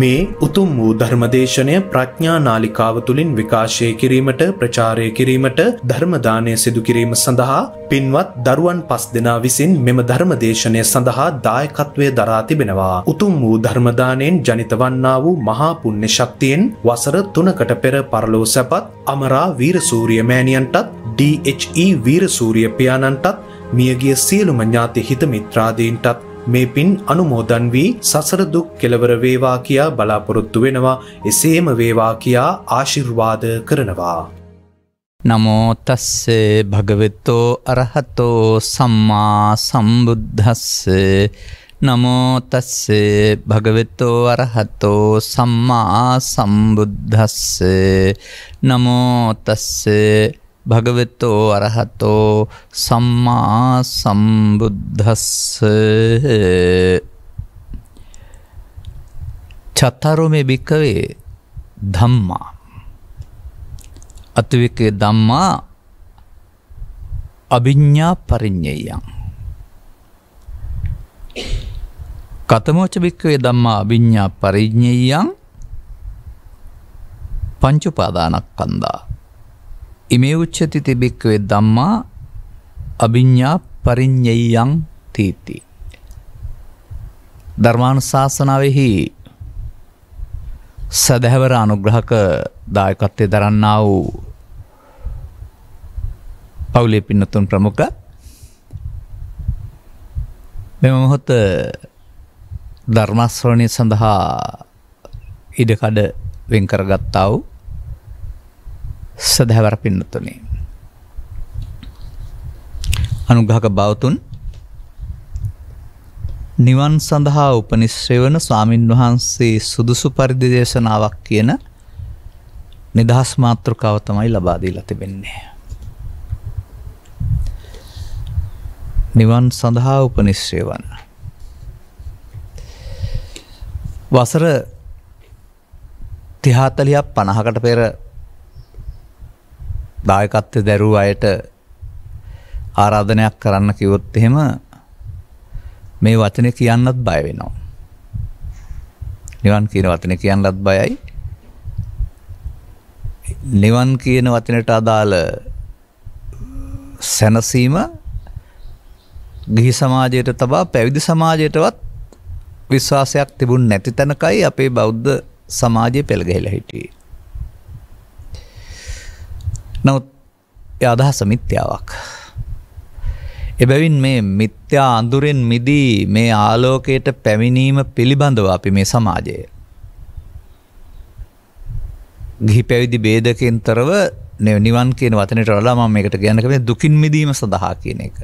මේ උතුම් වූ ධර්මදේශනය ප්‍රඥා නාලිකාව තුළින් විකාශය කිරීමට ප්‍රචාරය කිරීමට ධර්මදානය සිදුකිරීම සඳහා පින්වත් දරුවන් පස් දෙනා විසින් මෙම ධර්මදේශනය සඳහා දායකත්වය දරා තිබෙනවා. උතුම් වූ ධර්මදානයෙන් ජනිත වන්නා වූ මහා පුණ්‍ය ශක්තියෙන් වසර තුනකට පෙර පරලෝ සැපත් අමරා වීරසූරිය මෑණියන්ටත් DHE වීරසූරිය පියාණන්ටත් මියගිය සියලුම ඥාති හිත මිත්‍රාදීන්ටත් මේ පින් අනුමෝදන් වී සසර දුක් කෙලවර වේවා කියා බලාපොරොත්තු වෙනවා එසේම වේවා කියා ආශිර්වාද කරනවා නමෝ තස්ස භගවතෝ අරහතෝ සම්මා සම්බුද්දස්ස නමෝ තස්ස භගවතෝ අරහතෝ සම්මා සම්බුද්දස්ස නමෝ තස්ස භගවෙත්තෝ අරහතෝ සම්මා සම්බුද්ධස්ස චත්තාරෝමේ භික්කවේ ධම්මා අතිවිකේ ධම්මා අභිඤ්ඥා පරිින්්ඥයන් කතමෝචභික්කවේ දම්මා අභිඤ්ඥා පරිිඥ්ඥයන් පංචුපාදානක් කන්දා ඉමේ උච්චති තිබික්කවේ ධම්මා අභිඤ්ඤා පරිඤ්ඤයං තීති ධර්මානුශාසනාවෙහි සදහැවර අනුග්‍රහක දායකත්වයේ දරන්නා වූ පවුලේ පින්නතුන් ප්‍රමුඛ මෙම මොහොත ධර්මාශ්‍රවණය සඳහා ඉඩකඩ වෙන් කරගත්තා වූ සදහවර පින්නතුනේ. අනුග්‍රහක බවතුන් නිවන් සඳහා උපනිශ්‍රවන ස්වාමින් වහන්සේ සුදුසු පරිදි දේශනාවක් කියන නිදහස් මාත්‍රකාව තමයි ලබා දීලා තිබෙන්නේ. නිවන් සඳහා උපනිශ්‍රවන වසර 30 40 50කට පෙර දායකත්වය දැරූ අයට ආරාධනයක් කරන්න කිව්වොත් එහෙම මේ වචනේ කියන්නත් බය වෙනවා. නිවන් කියන වචනේ කියන්නත් බයයි. නිවන් කියන වචනට අදාළ සැනසීම ගිහි සමාජයට තබා පැවිදි සමාජයටවත් විශ්වාසයක් තිබුණ නැති තැනකයි අපේ බෞද්ධ සමාජය පෙළගහිලා හිටියේ. නවත් අදහස මිත්‍යාවක්. එබැවින් මේ මිත්‍යා අඳුරෙන් මිදී මේ ආලෝකයට පැමිණීම පිළිබඳව අපි මේ සමාජය. ගිහි පැවිදි බේදකෙන්තරව නිවන් කියන වතනට රලා මම එකට ගැනක මේ දුකින් මිදීම සඳහා කියන එක.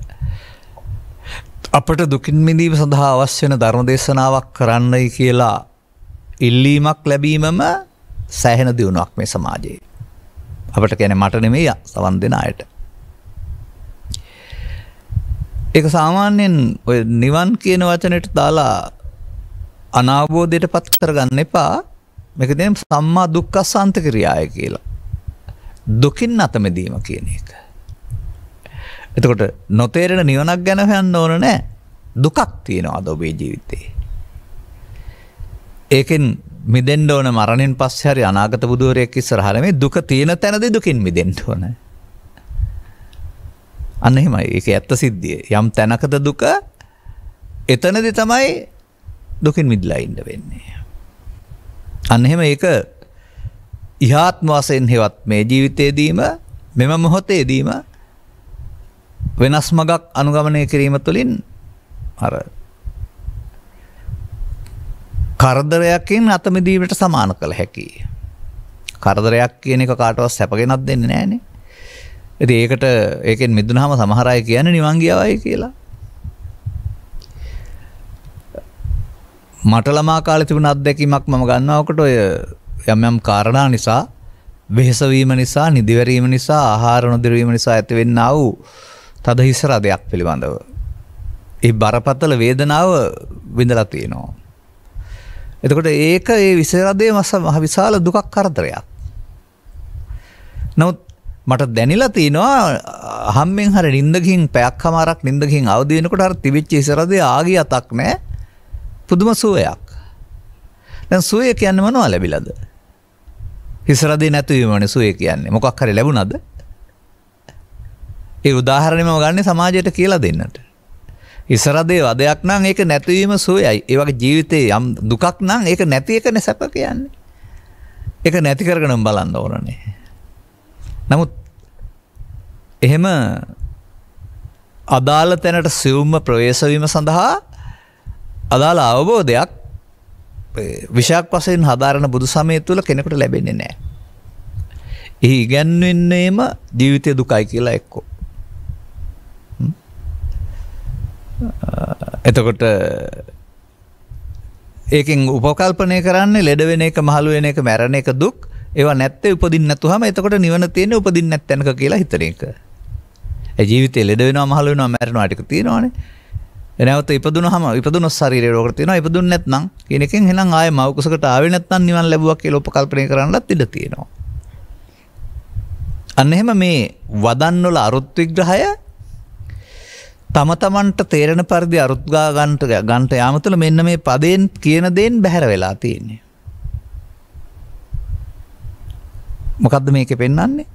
අපට දුකින් මිදීම සඳහා අවශ්‍ය වෙන ධර්ම දේශනාවක් කරන්නයි කියලා ඉල්ලීමක් ලැබීමම සෑහෙන දියුණුවක් මේ සමාජයේ. අපට කියන්නේ මට නෙමෙයි සවන් දෙන අයට. ඒක සාමාන්‍යයෙන් ඔය නිවන් කියන වචනෙට දාලා අනාවබෝධයට පත් කරගන්න එපා. මේක දෙන සම්මා දුක්ඛසාන්ත ක්‍රියාය කියලා. දුකින් අතමැදීම කියන එක. එතකොට නොතේරෙන නිවනක් ගැන හොයන්න ඕන නෑ. දුකක් තියෙනවා අද ඔබේ ජීවිතේ. ඒකෙන් මිදෙන්ඩ ඕන මරණින් පස්හරි අනාගත බුදුවරයෙක් ඉස්සරහර මේ දුක තියෙන තැනද දුකින් මිදෙන්ට ඕන. අන්න එහෙමයි එක ඇත්ත සිද්ධිය යම් තැනකද දුක එතනදි තමයි දුකින් මිදලා ඉන්න වෙන්නේ. අන්න එහෙම ඒක ඉහාත්ම වසයෙන් හෙවත් මේ ජීවිතයේදීම මෙම මොහොතේදීම වෙනස් මගක් අනුගමනය කිරීම තුළින් අර කරදරයකින් අතමිදීමට සමාන කළ හැකි. කරදරයක් කියන එක කාටවත් සැපගෙනක් දෙන්නේ නෑනේ. ඉතින් ඒකට ඒකෙන් මිදුනහම සමහර අය කියන්නේ නිවන් ගියවයි කියලා. මට ළමා කාලේ තිබුණ අත්දැකීමක් මම ගන්නවකට ඔය යම් යම් කාරණා නිසා වෙහෙස වීම නිසා නිදිවැරීම නිසා ආහාර නොදිර වීම නිසා ඇතිවෙන්නා වූ තදහිස රදයක් පිළිබඳව. ඒ බරපතල වේදනාව විඳලා තියෙනවා. එතකොට ඒක ඒ විසරදේ මස මහ විශාල දුකක් කරදරයක්. නමුත් මට දැනිලා තියෙනවා අහම්මෙන් හර නින්දකින් පැයක් හමාරක් නින්දකින් අවදි වෙනකොට අර තිබිච්ච ඉසරදේ ආගිය අතක් නැහැ. පුදුම සුවයක්. දැන් සුවය කියන්නේ මොනවද ලැබිලාද? ඉසරදේ නැතිවීමනේ සුවය කියන්නේ. මොකක් හරි ලැබුණාද? ඒ උදාහරණයම ගන්න සමාජයට කියලා දෙන්නට. ඉසරදේ වදයක් නම් ඒක නැතිවීම සෝයයි ඒවගේ ජීවිතයේ යම් දුකක් නම් ඒක නැති එකන සැප කියන්නේ එක නැති කරගනම් බලන්න ඕනනේ නමුත් එහෙම අදාළ තැනට සිවුම්ම ප්‍රවේශවීම සඳහා අදාළ අවබෝධයක් විශාක් වසයෙන් හදාරණ බුදු සමය තුළ කෙනෙකුට ලැබෙන්නේ නෑ. ඒ ඉගැන්වෙන්නේම ජීවිතය දුකයි කියලා එක්කෝ. එතකොට ඒකෙන් උපකල්පනය කරන්නේ ලෙඩවෙන එක මහලුවෙන එක මැරණ එක දුක් ඒවා නැත්තේ උපදින්න නැතුවම එතකොට නිවන තියෙන්නේ උපදින්න නැත්ැනක කියලා හිතන එක. ඒ ජීවිතේ ලෙඩ වෙනවා මහලු වෙනවා මැරෙනවා ටික තියෙනවානේ. එනවත ඉපදුනහම ඉපදුන ශරීරේ රෝග තියෙනවා ඉපදුන්නේ නැත්නම් කියන එකෙන් එහෙනම් ආයේ මව කුසකට ආවේ නැත්නම් නිවන් ලැබුවා කියලා උපකල්පනය කරන්නත් ඉඩ තියෙනවා. අන්න එහෙම මේ වදන් වල අරුත් විග්‍රහය තම තමන්ට තේරෙන පරිදි අරුත්ගා ගන්ට ගන්ට යාමතුළ මෙන්න මේ පදයෙන් කියන දෙෙන් බැහැර වෙලා තියෙන්නේ. මොකක්ද මේක පෙන්නන්නේ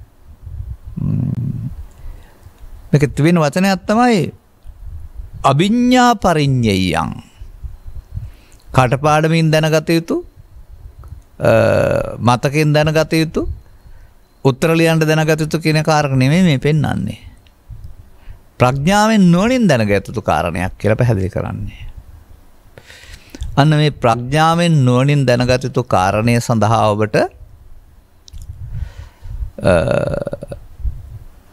මේක තිබෙන වචනය අත්තමයි අභිඤ්ඥා පරිං්ඥයියන් කටපාඩමින් දැනගත යුතු මතකින් දැනගත යුතු උත්තරලියන්ට දැනගත යුතු කියන කාරක නෙමේ මේ පෙන්නන්නේ ප්‍රඥාවෙන් නොනින් දැනගැතුතු කාරණයක් කියලා පැහැදිලි කරන්නේ. අන්න මේ ප්‍රඥාවෙන් නුවණින් දැනගත යුතු කාරණය සඳහා ඔබට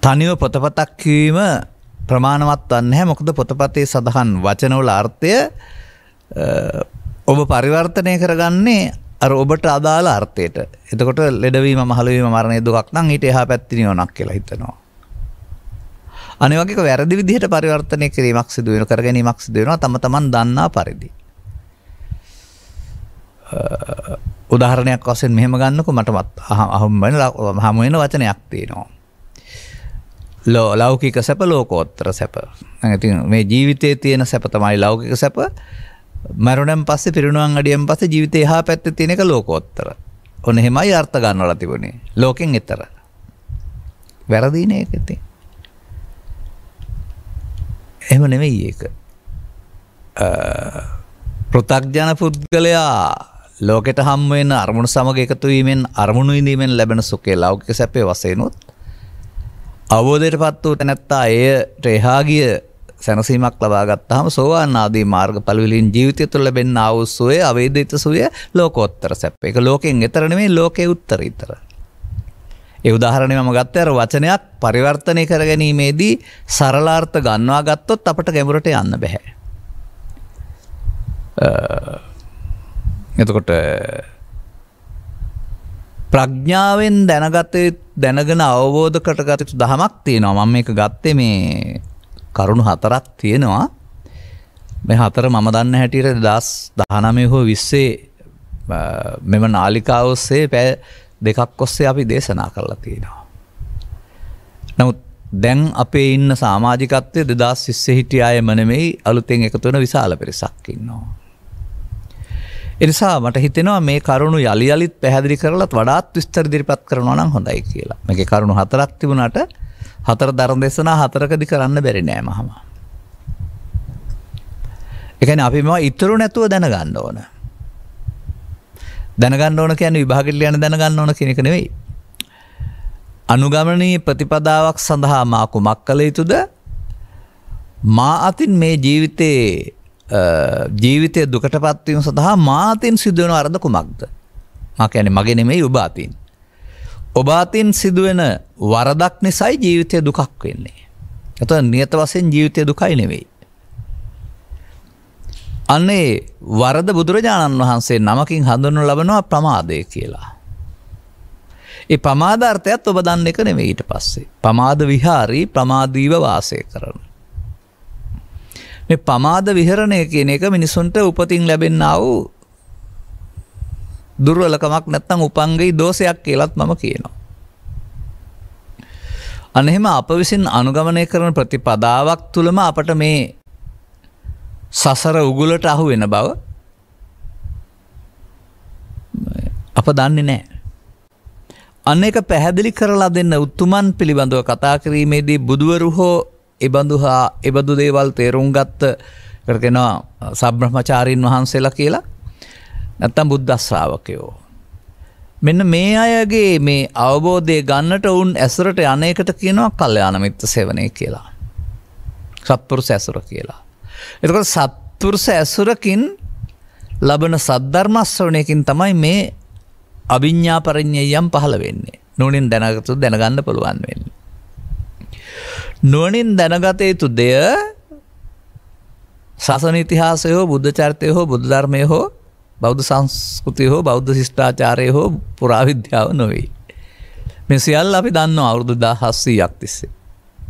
තනිව පොතපතක් කියවීම ප්‍රමාණවත් නැහැ මොකද පොතපතේ සඳහන් වචනවල අර්ථය ඔබ පරිවර්තනය කරගන්නේ අර ඔබට අදාළ අර්ථයට. එතකොට ලෙඩවීම මහලවීම මරණය දුකක් නම් ඊට එහා පැත්තේ නිවනක් කියලා හිතනවා. අනිවාර්යක වැරදි විදිහට පරිවර්තනය කිරීමක් සිදු වෙන කර ගැනීමක් සිදු වෙනවා තම තමන් දන්නා පරිදි. උදාහරණයක් වශයෙන් මෙහෙම ගන්නකො මටමත් අහම් වෙන හමු වෙන වචනයක් තියෙනවා. ලෝ ලෞකික සැප ලෝකෝත්තර සැප. ඉතින් මේ ජීවිතයේ තියෙන සැප තමයි ලෞකික සැප. මරණයෙන් පස්සේ පිරිනුවන් අඩියෙන් පස්සේ ජීවිතේ එහා පැත්තේ තියෙන එක ලෝකෝත්තර. ඔන්න එහෙමයි අර්ථ ගන්නවලා තිබුණේ. ලෝකෙන් ඈතර. වැරදිනේ ඒක ඉතින්. එම නෙමෙයි ඒක පෘතක්ජන පුද්ගලයා ලෝකෙට හම්ුවෙන් අරමුණු සමග එකතුවීමෙන් අරමුණු ඉඳීමෙන් ලැබෙන සුකේ ලෞකික සැපේ වසයනුත් අවබෝධයට පත් වූ තැනැත්තා එය ට්‍රේහාගිය සැනසීමක් ලබාගත්තාම සෝවාන් ආදී මාර්ග පලවිලින් ජීවිතය තුළ ලැබෙන් අවුස්සුවේ අවේදිත සුවය ලෝකෝත්තර සැප් එක ලෝකෙන් එතරනමේ ලෝකෙ උත්තරීතර ඒ උදාහරණය මම ගත්තර වචනයක් පරිවර්තනය කරගැනීමේදී සරලාර්ථ ගන්නවා ගත්තොත් අපට ගැඹුරට යන්න බැහැ. එතකොට ප්‍රඥාවෙන් දැනගත දැනගෙන අවබෝධ කටගතතු දහමක් තියෙනවා මම එක ගත්තේ මේ කරුණු හතරක් තියෙනවා මේ හතර මම දන්න හැටියට දස් දහනමය හෝ විස්සේ මෙම නාලිකාවස්සේ පැ දෙකක් ඔස්සේ අපි දේශනා කරලා තියෙනවා. නමුත් දැන් අපේ ඉන්න සාමාජිකත්වය දෙදස් සිස්ස හිටිය අය මනමෙයි අලුතෙන් එකතුවන විශාල පිරිසක් ඉන්නවා. එනිසා මට හිතෙනවා මේ කරුණු යළි අලිත් පැහැදිලි කරලත් වඩාත් විස්තර දිරිපත් කරනවා නම් හොඳයි කියලා මේ කරුණු හතරක් තිබුණට හතර දරන් දෙසනා හතරකදි කරන්න බැරි නෑ මහම. එකන අපි මෙවා ඉතුරු නැතුව දැනගන්න ඕන. දැනගන්න ඕන කියන විභාගට යන දැනගන්න ඕන කෙනෙක නෙවෙයි. අනුගමනී ප්‍රතිපදාවක් සඳහා මාකු මක් කළ යුතුද මා අතින් මේ ජීවිතයේ ජීවිතය දුකට පත්වීම සඳහා මාතින් සිදුවන අරද කුමක්ද මකැන මගේ නෙමේ යුභාතින්. ඔබාතින් සිදුවෙන වරදක් නිසයි ජීවිතය දුකක් වෙන්නේ. එත නියත වසෙන් ජීවිතය දුකයි නෙවෙයි. අන්නේ වරද බුදුරජාණන් වහන්සේ නමකින් හඳුනු ලබනවා ප්‍රමාදය කියලා. ඒ පමාධර්ථයත් ඔබ දන්න එක නෙමේ ඊට පස්සේ. පමාද විහාරී ප්‍රමාදීව වාසය කරන. මේ පමාද විහරණය කියන එක මිනිසුන්ට උපතින් ලැබෙන්න වූ දුර්වලකමක් නැත්තම් උපංගයි දෝෂයක් කියලත් මම කියනවා. අනෙහෙම අප විසින් අනුගමනය කරන ප්‍රතිපදාවක් තුළම අපට මේ සසර උගුලට අහු වෙන බව අප දන්නේ නෑ. අන්න එක පැහැදිලි කරලා දෙන්න උත්තුමන් පිළිබඳව කතා කිරීමේදී බුදුවරු හෝ එබඳු හා එබඳු දේවල් තේරුම් ගත්ත කරගෙනවා සබ්‍රහ්මචාරීන් වහන්සේලා කියලා නැත්තම් බුද්ධස්ශ්‍රාවකයෝ. මෙන්න මේ අයගේ මේ අවබෝධය ගන්නට ඔවුන් ඇසරට යනයකට කියනවා කල්්‍යයාන මිත්ත සෙවනය කියලා. සත්පුරු සැසුර කියලා. එතකොට සත්පුරුස ඇසුරකින් ලබන සද්ධර්මස්වනයකින් තමයි මේ අභිඤ්ඥා පරඥයම් පහළ වෙන්නේ නුවනින් දැනගතු දැනගන්න පුළුවන් වෙන්න. නුවනින් දැනගත යුතු දෙය සසන ඉතිහාසය හෝ බුද්ධ චර්තය හෝ බුද්ධර්මය හෝ බෞද්ධ සංස්කෘතිය හෝ බෞද්ධ ශිෂ්ඨාචාරය හෝ පුරාවිද්‍යාව නොවේ. මෙ සියල් අපි දන්න අවුරුදු දා හස්සී යක්තිස්සේ.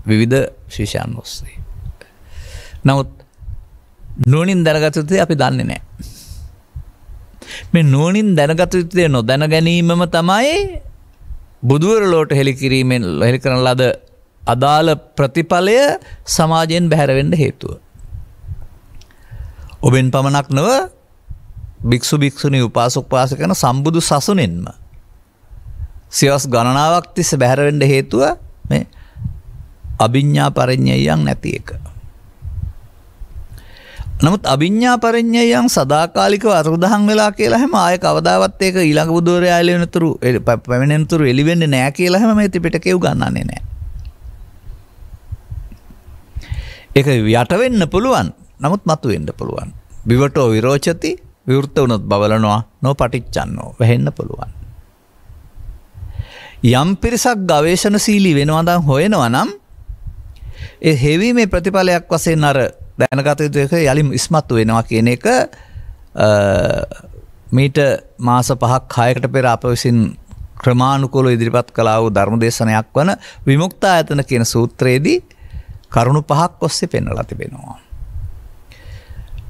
විවිධ ශිෂයන් ඔස්සේ. නමුත් නුවනින් දැනගතයුත්තේ අපි දන්නේ නෑ. මේ නුවනින් දැනගතයුත්තේ නො දැන ගැනීමම තමයි බුදුවරලෝට හෙළිකිරීමෙන් හෙළි කරන ලද අදාළ ප්‍රතිඵලය සමාජයෙන් බැහැරවෙඩ හේතුව. ඔබෙන් පමණක් නොව භික්‍ෂු භික්‍ෂුණි උපාසක් පාස කන සම්බුදු සසුනෙන්ම. සිවස් ගණනාවක් තිස්ස බැහැරවෙඩ හේතුව මේ අභිඤ්ඥා පරඥයයන් නැති එක. නමුත් අභිඤ්ඥා පරඥයන් සදාකාලිකව අරුදහන් වෙලා කියලා හැම ආය කවදාවත් ඒක ඊළඟ බුදුරයාලනතුරු පැමණෙන්තුරු එලිවෙන්න නෑ කියලා හැම ඇති පිටකෙව් ගන්නන්නේ නෑ. එක යටවෙන්න පුළුවන් නමුත් මතු වෙන්න පුළුවන්. බිවටෝ විරෝචති විවෘත වනොත් බවලනවා නෝ පටිච්චන්නෝ වැහෙන්න පුළුවන්. යම් පිරිසක් ගවේශන සීලී වෙනවාදම් හොයෙනවා නම් ඒ හෙවීමේ ප්‍රතිඵලයක් වසේ නර දැනගත යුතු එක යළිම් ඉස්මතු වෙනවා කියන එක මීට මාස පහක් හයකට පෙර අප විසින් ක්‍රමාණුකොල ඉදිරිපත් කලා වූ ධර්ම දේශනයක් වන විමුක්තා ඇතන කියන සූත්‍රයේදී කරුණු පහක් ඔස්සේ පෙන්නලා තිබෙනවා.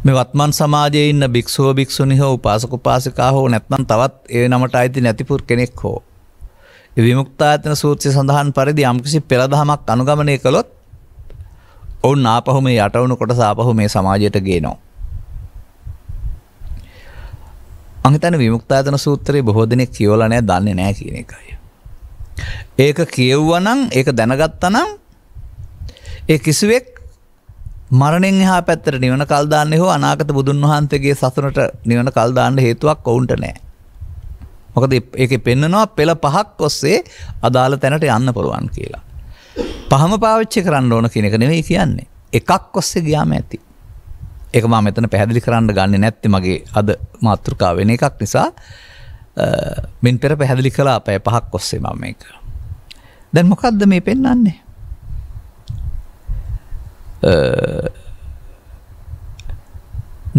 මේ වත්මන් සමාජයේ ඉන්න භික්ෂුව භික්ෂුනි හෝ උපාසක උපාසිකා හෝ නැත්නම් තවත් ඒ නමට අයිති නැතිපුර කෙනෙක් හෝ. විමුක්තායතන සූත්‍රය සඳහන් පරිදි යම්කිසි පෙළදහමක් අනුගමනය කළොත් ඔවුන් ආපහු මේ යටවුණු කොට සාපහු මේ සමාජයට ගේනවා. අහිතන විමුක්තාතන සූත්‍රයේ බොහෝ දෙනෙක් කියවලා නැහැ දන්නේ නැහැ කියන එකයි. ඒක කියවුවනම් ඒක දැනගත්තනම් ඒ කිසිවෙක් මරණයෙන් එහා පැත්තට නිවන කල් දාන්නේ හෝ අනාගත බුදුන් වහන්සේගේ සසුනට නිවන කල් දාන්න හේතුවක් ඔවුන්ට නැහැ. මොකද ඒකේ පෙන්නනවා පෙළ පහක් ඔස්සේ අදාළ තැනට යන්න පුළුවන් කියලා. පහම පාවිච්චි කරන්න ඕන කෙනෙක නෙවෙයි කියන්නේ. එකක් ඔස්සේ ගියාම ඇති. ඒක මම මෙතන පැහැදිලි කරන්න ගන්නේ නැත්තේ මගේ අද මාතෘකාව වෙන එකක් නිසා මින් පෙර පැහැදිලි කළා පැය පහක් ඔස්සේ මම මේක. දැන් මොකද්ද මේ පෙන්වන්නේ?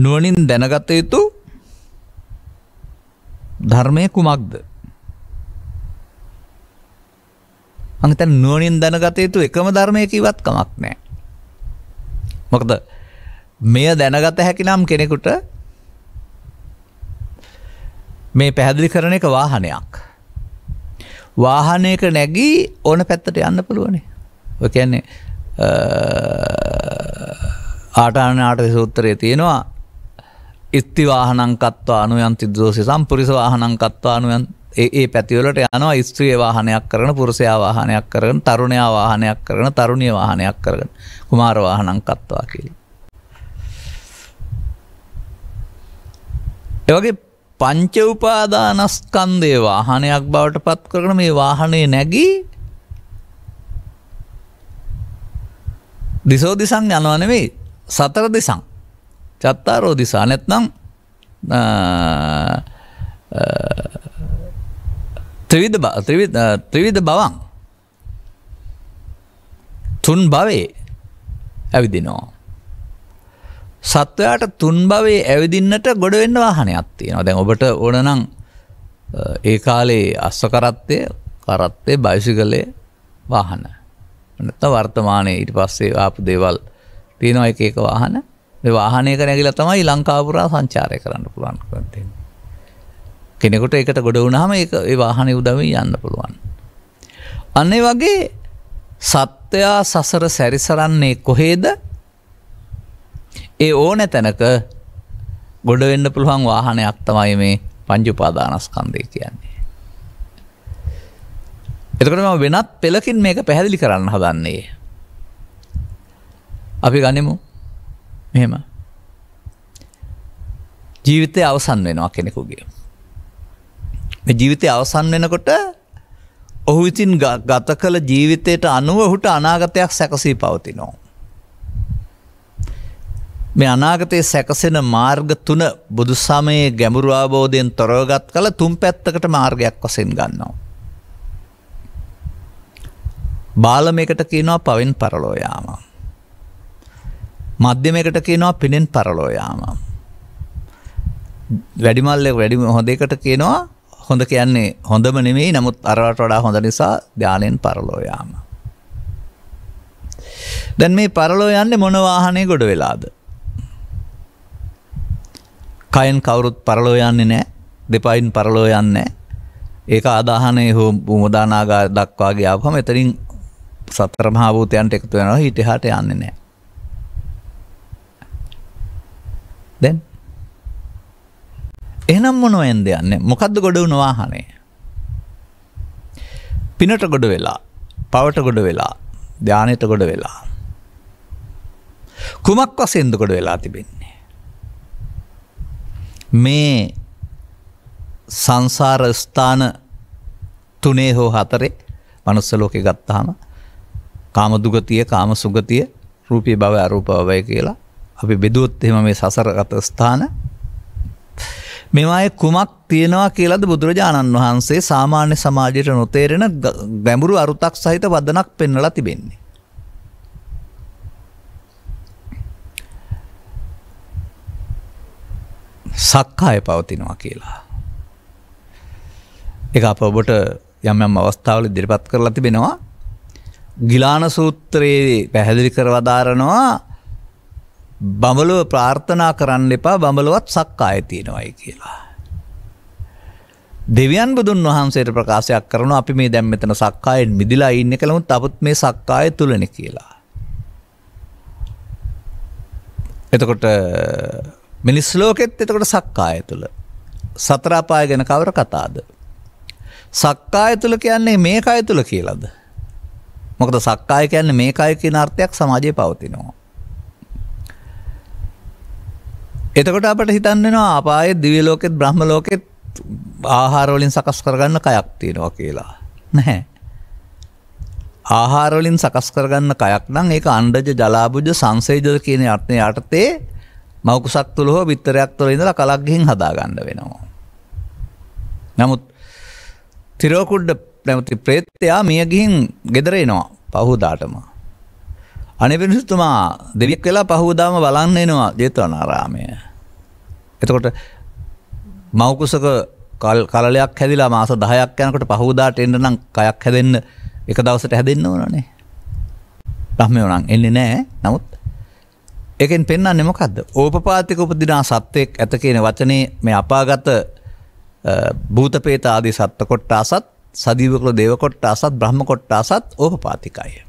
නුවණින් දැනගත යුතු ධර්මය කුමක්ද? මං හිතන්නේ නුවණින් දැනගත යුතු එකම ධර්මයක ඉවත්කමක් නැහැ. මොකද මෙය දැනගත හැකි නම් කෙනෙකුට මේ පැහැදිලි කරන එක වාහනයක්. වාහනයක නැගී ඕන පැත්තට යන්න පුළුවනේ. ඔය කියන්නේ ආටානාට සූත්‍රයේ තියෙනවා ඉත්ති වාහනං කත්වා අනුයන්ති දෝෂේ සම්පුරිස වාහනං කත්වා අනුයන්ති ඒ පැතිවලට යනවා ස්ත්‍රිය වාහනයක් කරන පුරුෂයා වාහනයක් කරන තරුණයා වාහනයක් කරන තරුණිය වාහනයක් කරන කුමාර වාහනං කත්වා කියලා. එවගේ පංච උපාදානස්කන්ධය වාහනයක් බවට පත් කරන මේ වාහනේ නැගී දිසෝ දිසං යනවා නෙවෙයි සතර දිසං චත්තාරෝ දිසා නැත්නම් ත්‍රවිධ ත්‍රවිධ බවන් තුන් භවේ ඇවිදිනවා. සත්වයාට තුන් භවේ ඇවිදින්නට ගොඩවෙන්න වාහනයක් තියෙනවා දැන් ඔබට ඕනනම් ඒ කාලේ අස්ව කරත්තය කරත්තේ බයිසි කලේ වාහන නත වර්තමානය ඊට පස්සේ ආපු දේවල් තියෙනවා එක එක වාහන වාහනය කරැගිල තමයි ලංකාපුරා සංචාරය කරන්න පුළන් කරතින්න. කෙනෙකුට එකට ගොඩ වුණහම ඒ වාහනය උදවී යන්න පුළුවන්. අන්නේ වගේ සත්වයා සසර සැරිසරන්නේ කොහේද ඒ ඕන තැනක ගොඩවෙන්න පුළුවන් වාහනයක් තමයි මේ පංජුපාදානස්කන්දය කියන්නේ. එතකට ම වෙනත් පෙළකින් මේක පැහැදිලි කරන්න හදන්නේ. අපි ගනිමු මෙහෙම ජීවිතය අවසන් වෙනවා කෙනෙකුගේ. ජීවිතය අවසන් වෙනකොට ඔහු ඉතින් ගත කළ ජීවිතයට අනුව හුට අනාගතයක් සැකසී පවතිනෝ. මේ අනාගතයේ සැකසෙන මාර්ග තුන බුදු සමයේ ගැඹුරු ආබෝධයෙන් තොරවගත් කළ තුම් පැත්තකට මාර්ගයක් වසෙන් ගන්නවා. බාලමකට කියනවා පවෙන් පරලෝයාම. මධ්‍යමකට කියනවා පිනෙන් පරලෝයාම. වැඩිමල්ලෙක් වැඩිම හොඳකට කියනවා හොඳ කියන්නේ හොඳම නෙමෙයි නමුත් අරවට වඩා හොඳ නිසා ධ්‍යානෙන් පරලෝයාම. දැන් මේ පරලෝ යන්නේ මොන වාහනේ ගොඩ වෙලාද? කයෙන් කවුරුත් පරලෝ යන්නේ නැහැ. දෙපයින් පරලෝ යන්නේ ඒක ආදාහනේ හෝ උමදානාගා දක්වා ගියාම එතනින් සතර මහා භූතයන්ට එකතු වෙනවා ඊට එහාට යන්නේ නැහැ. දැන් එහෙනම් මොන වෙන්ද යන්නේ? මොකද්ද ගොඩ වුණ වාහනේ? පිනට ගොඩ වෙලා, පවට ගොඩ වෙලා, ධානයට ගොඩ වෙලා. කුමක් වශයෙන්ද ගොඩ වෙලා තිබෙන්නේ? මේ සංසාර ස්ථාන තුනේ හෝ හතරේ මනුස්ස ලෝකේ ගත්තාම කාම දුගතිය, කාම සුගතිය, රූපී භවය, අරූප භවය කියලා අපි බෙදුවොත් එහෙම මේ සසරගත ස්ථාන මෙවාය කුමක් තියෙනවා කියලද බුදුරජාණන් වහන්සේ සාමාන්‍ය සමාජයට නොතේරෙන ගැඹුරු අරුතක් සහිත වදනක් පෙන්නලා තිබෙන්නේ. සක්කාය පවතිනවා කියලා. එක අප ඔබට යම් යම් අවස්ථාවල ඉදිරිපත් කරලා තිබෙනවා. ගිලාන සූත්‍රයේ පැහැදිලි කර වදාරනවා බඹලොව ප්‍රාර්ථනා කරන්න එපා බඹලොවත් සක්කාය තියෙනවයි කියලා. දෙවියන් බුදුන් වහන්සේට ප්‍රකාශයක් කරන අපි මේ දැම් මෙතන සක්කායෙන් මිදිලා ඉන්න කළමු තපුත් මේ සක්කාය තුළන කියලා. එතකොට මිනිස් ලෝකෙත් එතකොට සක්කාය තුළ සතරාපාය ගැන කවර කතාද. සක්කාය තුළ කියන්නේ මේ අය තුළ කියලද. මොකද සක්කාය කියන්නේ මේ අය කියන අර්ථයක් සමාජය පවතිනවා. එතකොට අපට හිතන්නෙනවා ආපාය දිවිය ලෝකෙත් බ්‍රහ්ම ලෝකෙත් ආහාරවලින් සකස් කරගන්න කයක් තියෙනවා කියලා. නැහැ. ආහාරවලින් සකස් කරගන්න කයක් නම් ඒක අණ්ඩජ ජලාබුජ සංසේජ කියන අර්ථය යටතේ මවකුසක් තුළ හෝ බිත්තරයක් තුළ ඉඳලා කලක් ගිහින් හදාගන්න වෙනවා. නමුත් තිරෝකුඩ්ඩ නැමති ප්‍රේතයා මිය ගිහින් ගෙදර එනවා පහුදාටම. අනේ වෙනසුතුමා දෙවියෙක් වෙලා පහුදාම බලන්න එනවා ජේතවනාරාමය. එතකොට මවකුසක කල් කලයක් හැදිලා මාස දහයක් යනකට පහුදාට එන්න නම් කයක් හැදෙන්න එක දවසට හැදෙන්න ඕනනේ ප්‍රහ්මය වනන් එන්නේ නෑ නමුත් එකෙන් පෙන්න්න මොකක්ද ඕපපාතික උපදිනා සත්වයෙක් ඇත කියන වචනේ මේ අපාගත භූතපේත ආදී සත්ව කොට්ට අසත් සදීවකල දේවකොට්ට අසත් බ්‍රහ්ම කොට්ට අසත් ඕපපාතිකය.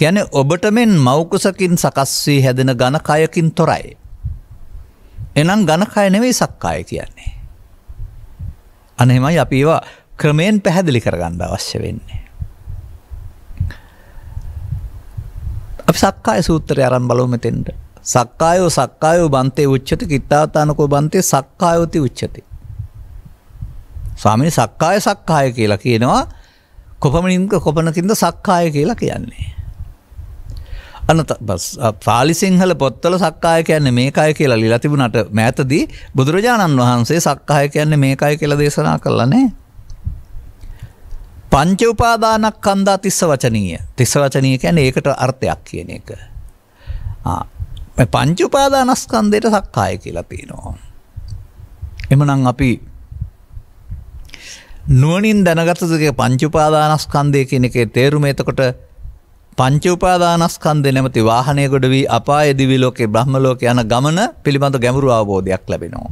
ගැන ඔබට මෙන් මෞකුසකින් සකස්වී හැදෙන ගණ කයකින් තොරයි. එනම් ගණකය නෙවෙයි සක්කාය කියන්නේ. අනෙමයි අපි ඒවා ක්‍රමයෙන් පැහැදිලි කරගන්න අවශ්‍ය වෙන්නේ. අපි සක්කාය සූත්‍රය අරන් බලමු මෙතෙන්ට. සක්කායෝ සක්කායෝ බන්තේ උච්චති කිත්තාතානකෝ බන්තේ සක්කායෝති උච්චති. ස්වාමීන් සක්කාය සක්කාය කියලා කියනවා කොපමණින්ද කොපමණකින්ද සක්කාය කියලා කියන්නේ. අන්න පාලි සිංහල පොත්තල සක්කාය කියන්නේ මේකය කියලා ලිලා තිබුණට මෑතදී බුදුරජාණන් වහන්සේ සක්කාය කියන්නේ මේකයි කියලා දේශනා කළනේ. පංච උපාදානක් කන්දා තිස්ස වචනීය. තිස්ස වචනීය කියන්නේ ඒකට අර්ථයක් කියන එක. පංච උපාදානස්කන්ධයට සක්කාය කියලා තියෙනවා. එමනම් අපි නුවණින් දැනගතද පංච උපාදානස්කන්ධය කියන එකේ තේරුම එතකොට පංච උපාදානස්කන්ධය නැමැති වාහනය ගොඩ වී අපාය දිවි ලෝකේ බ්‍රහ්ම ලෝක යන ගමන පිළිබඳ ගැඹුරු අවබෝධයක් ලැබෙනවා.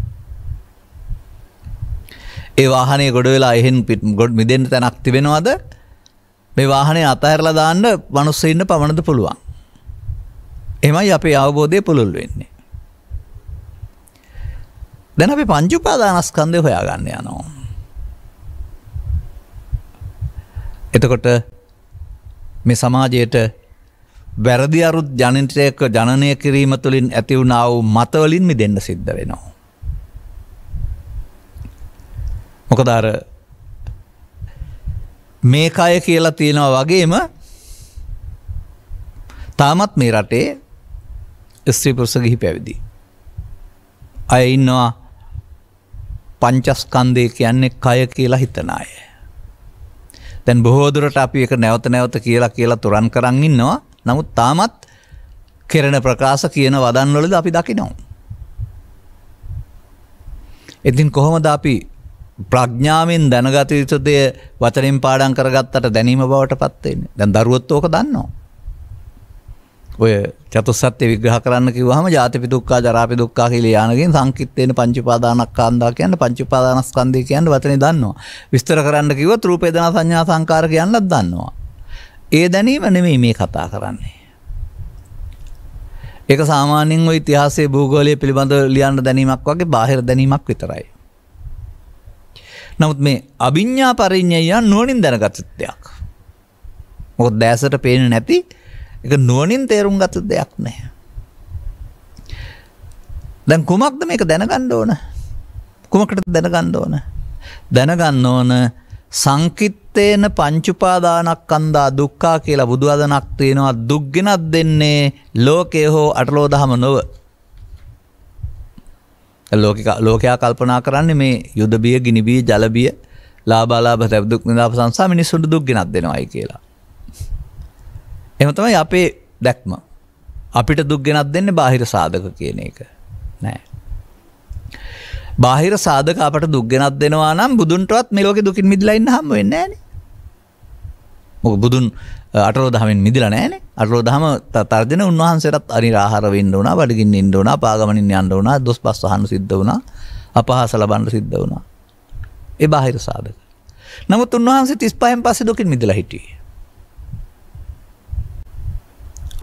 ඒ වාහනේ ගොඩ වෙලා එහෙන් මිදෙන්න තැනක් තිබෙනවද? මේ වාහනේ අතහැරලා දාන්න මිනිස්සු ඉන්න පමණද පුළුවන්. එමයි අපේ අවබෝධය පුළුල් වෙන්නේ. දැන් අපි පංච උපාදානස්කන්ධය හොයාගන්න යනවා. එතකොට මේ සමාජයට වැරදි අරුත් ජනන්ත්‍රයක ජනනය කිරීම තුළින් ඇතිවුණාව මතවලින් මි දෙන්න සිද්ධ වෙනවා. මොකදර මේකාය කියලා තියෙනවා වගේම තාමත් මේ රටේ ස්ත්‍රීපුරුස ගිහි පැවිදි. අය ඉන්නවා පංචස්කන්දය කියන්නේ කය කියලා හිතනාය. තැන් බොහෝදුරට අපි එක නැවත නැවත කියලා කියලා තුරන් කරන්න ඉන්නවා නමුත් තාමත් කෙරෙන ප්‍රකාශ කියන වදන්වලද අපි දකිනවා. ඉතින් කොහොමද අපි ප්‍රඥාවෙන් දැනගත යුතු දෙය වචනින් පාඩම් කරගත්තට දැනීම බවට පත්වෙන්නේ. දැන් දරුවොත් ඕක දන්නවා. ඔය චතුස්සත්‍ය විග්‍රහ කරන්න කිව්වහම ජාතිපි දුක්ඛා ජරාපි දුක්ඛා කියලා යනකින් සංකිට්ඨේන පංචඋපාදානස්කන්ධා කියන්නේ පංචඋපාදානස්කන්ධය කියන්නේ වචනේ දන්නවා. විස්තර කරන්න කිව්වොත් රූප වේදනා සංඥා සංකාර කියන්නත් දන්නවා. ඒ දැනීම නෙමෙයි මේ කතා කරන්නේ. ඒක සාමාන්‍යයෙන් ওই ඉතිහාසයේ භූගෝලය පිළිබඳ ලියන්න දැනීමක් වගේ බාහිර දැනීමක් විතරයි. නමුත් මේ අභිඤ්ඤා පරිඤ්ඤය නුවණින් දැනගත යුත්තක්. මොකද දැසට පේන්නේ නැති ඒක නුවණින් තේරුම් ගත දෙයක් නෑ. දැන් කුමක්ද මේක දැනගන්න ඕන? කුමකට දැනගන්න ඕන? දැනගන්න ඕන සංකිත්තේන පංචුපාදානක්කන්දා දුක්ඛා කියලා බුදුහදනක් තියෙනවා දුක් ගෙනත් දෙන්නේ ලෝකේ හෝ අටලෝ දහම නොව. ලෝකික ලෝකයා කල්පනා කරන්නේ මේ යුද බිය, ගිනි බිය, ජල බිය, ලාභාලාභ දුක් නිදාප සංසා මිනිස්සුන්ට දුක් ගෙනත් දෙනවයි කියලා. එමතමයි අපේ දැක්ම අපිට දුක්ගෙනත් දෙන්න බාහිර සාධක කියන එක නෑ. බාහිර සාධක අපට දුක්ගෙනත් දෙනවා නම් බුදුන්ටවත් මෙලෝක දුකින් මිදිලයින්න හම් වෙන්න න බුදුන් අටරෝ දහමෙන් මිදිල නෑන අටරෝ දහම තර්ජන උන්වහන්සේටත් අනි රහර වෙන්න වන බඩගින් ඉන්ඩෝන පාගමනින් අන්ඩ වන දොස් පස් හන් සිද්ධ වුණ අපහස ලබන්ඩ සිද්ධ වුණා. ඒ බාහිර සාධක. නමුත් උන්වහන්සේ තිස් පහෙන් පස්ස දුකින් මිදිල හිටියේ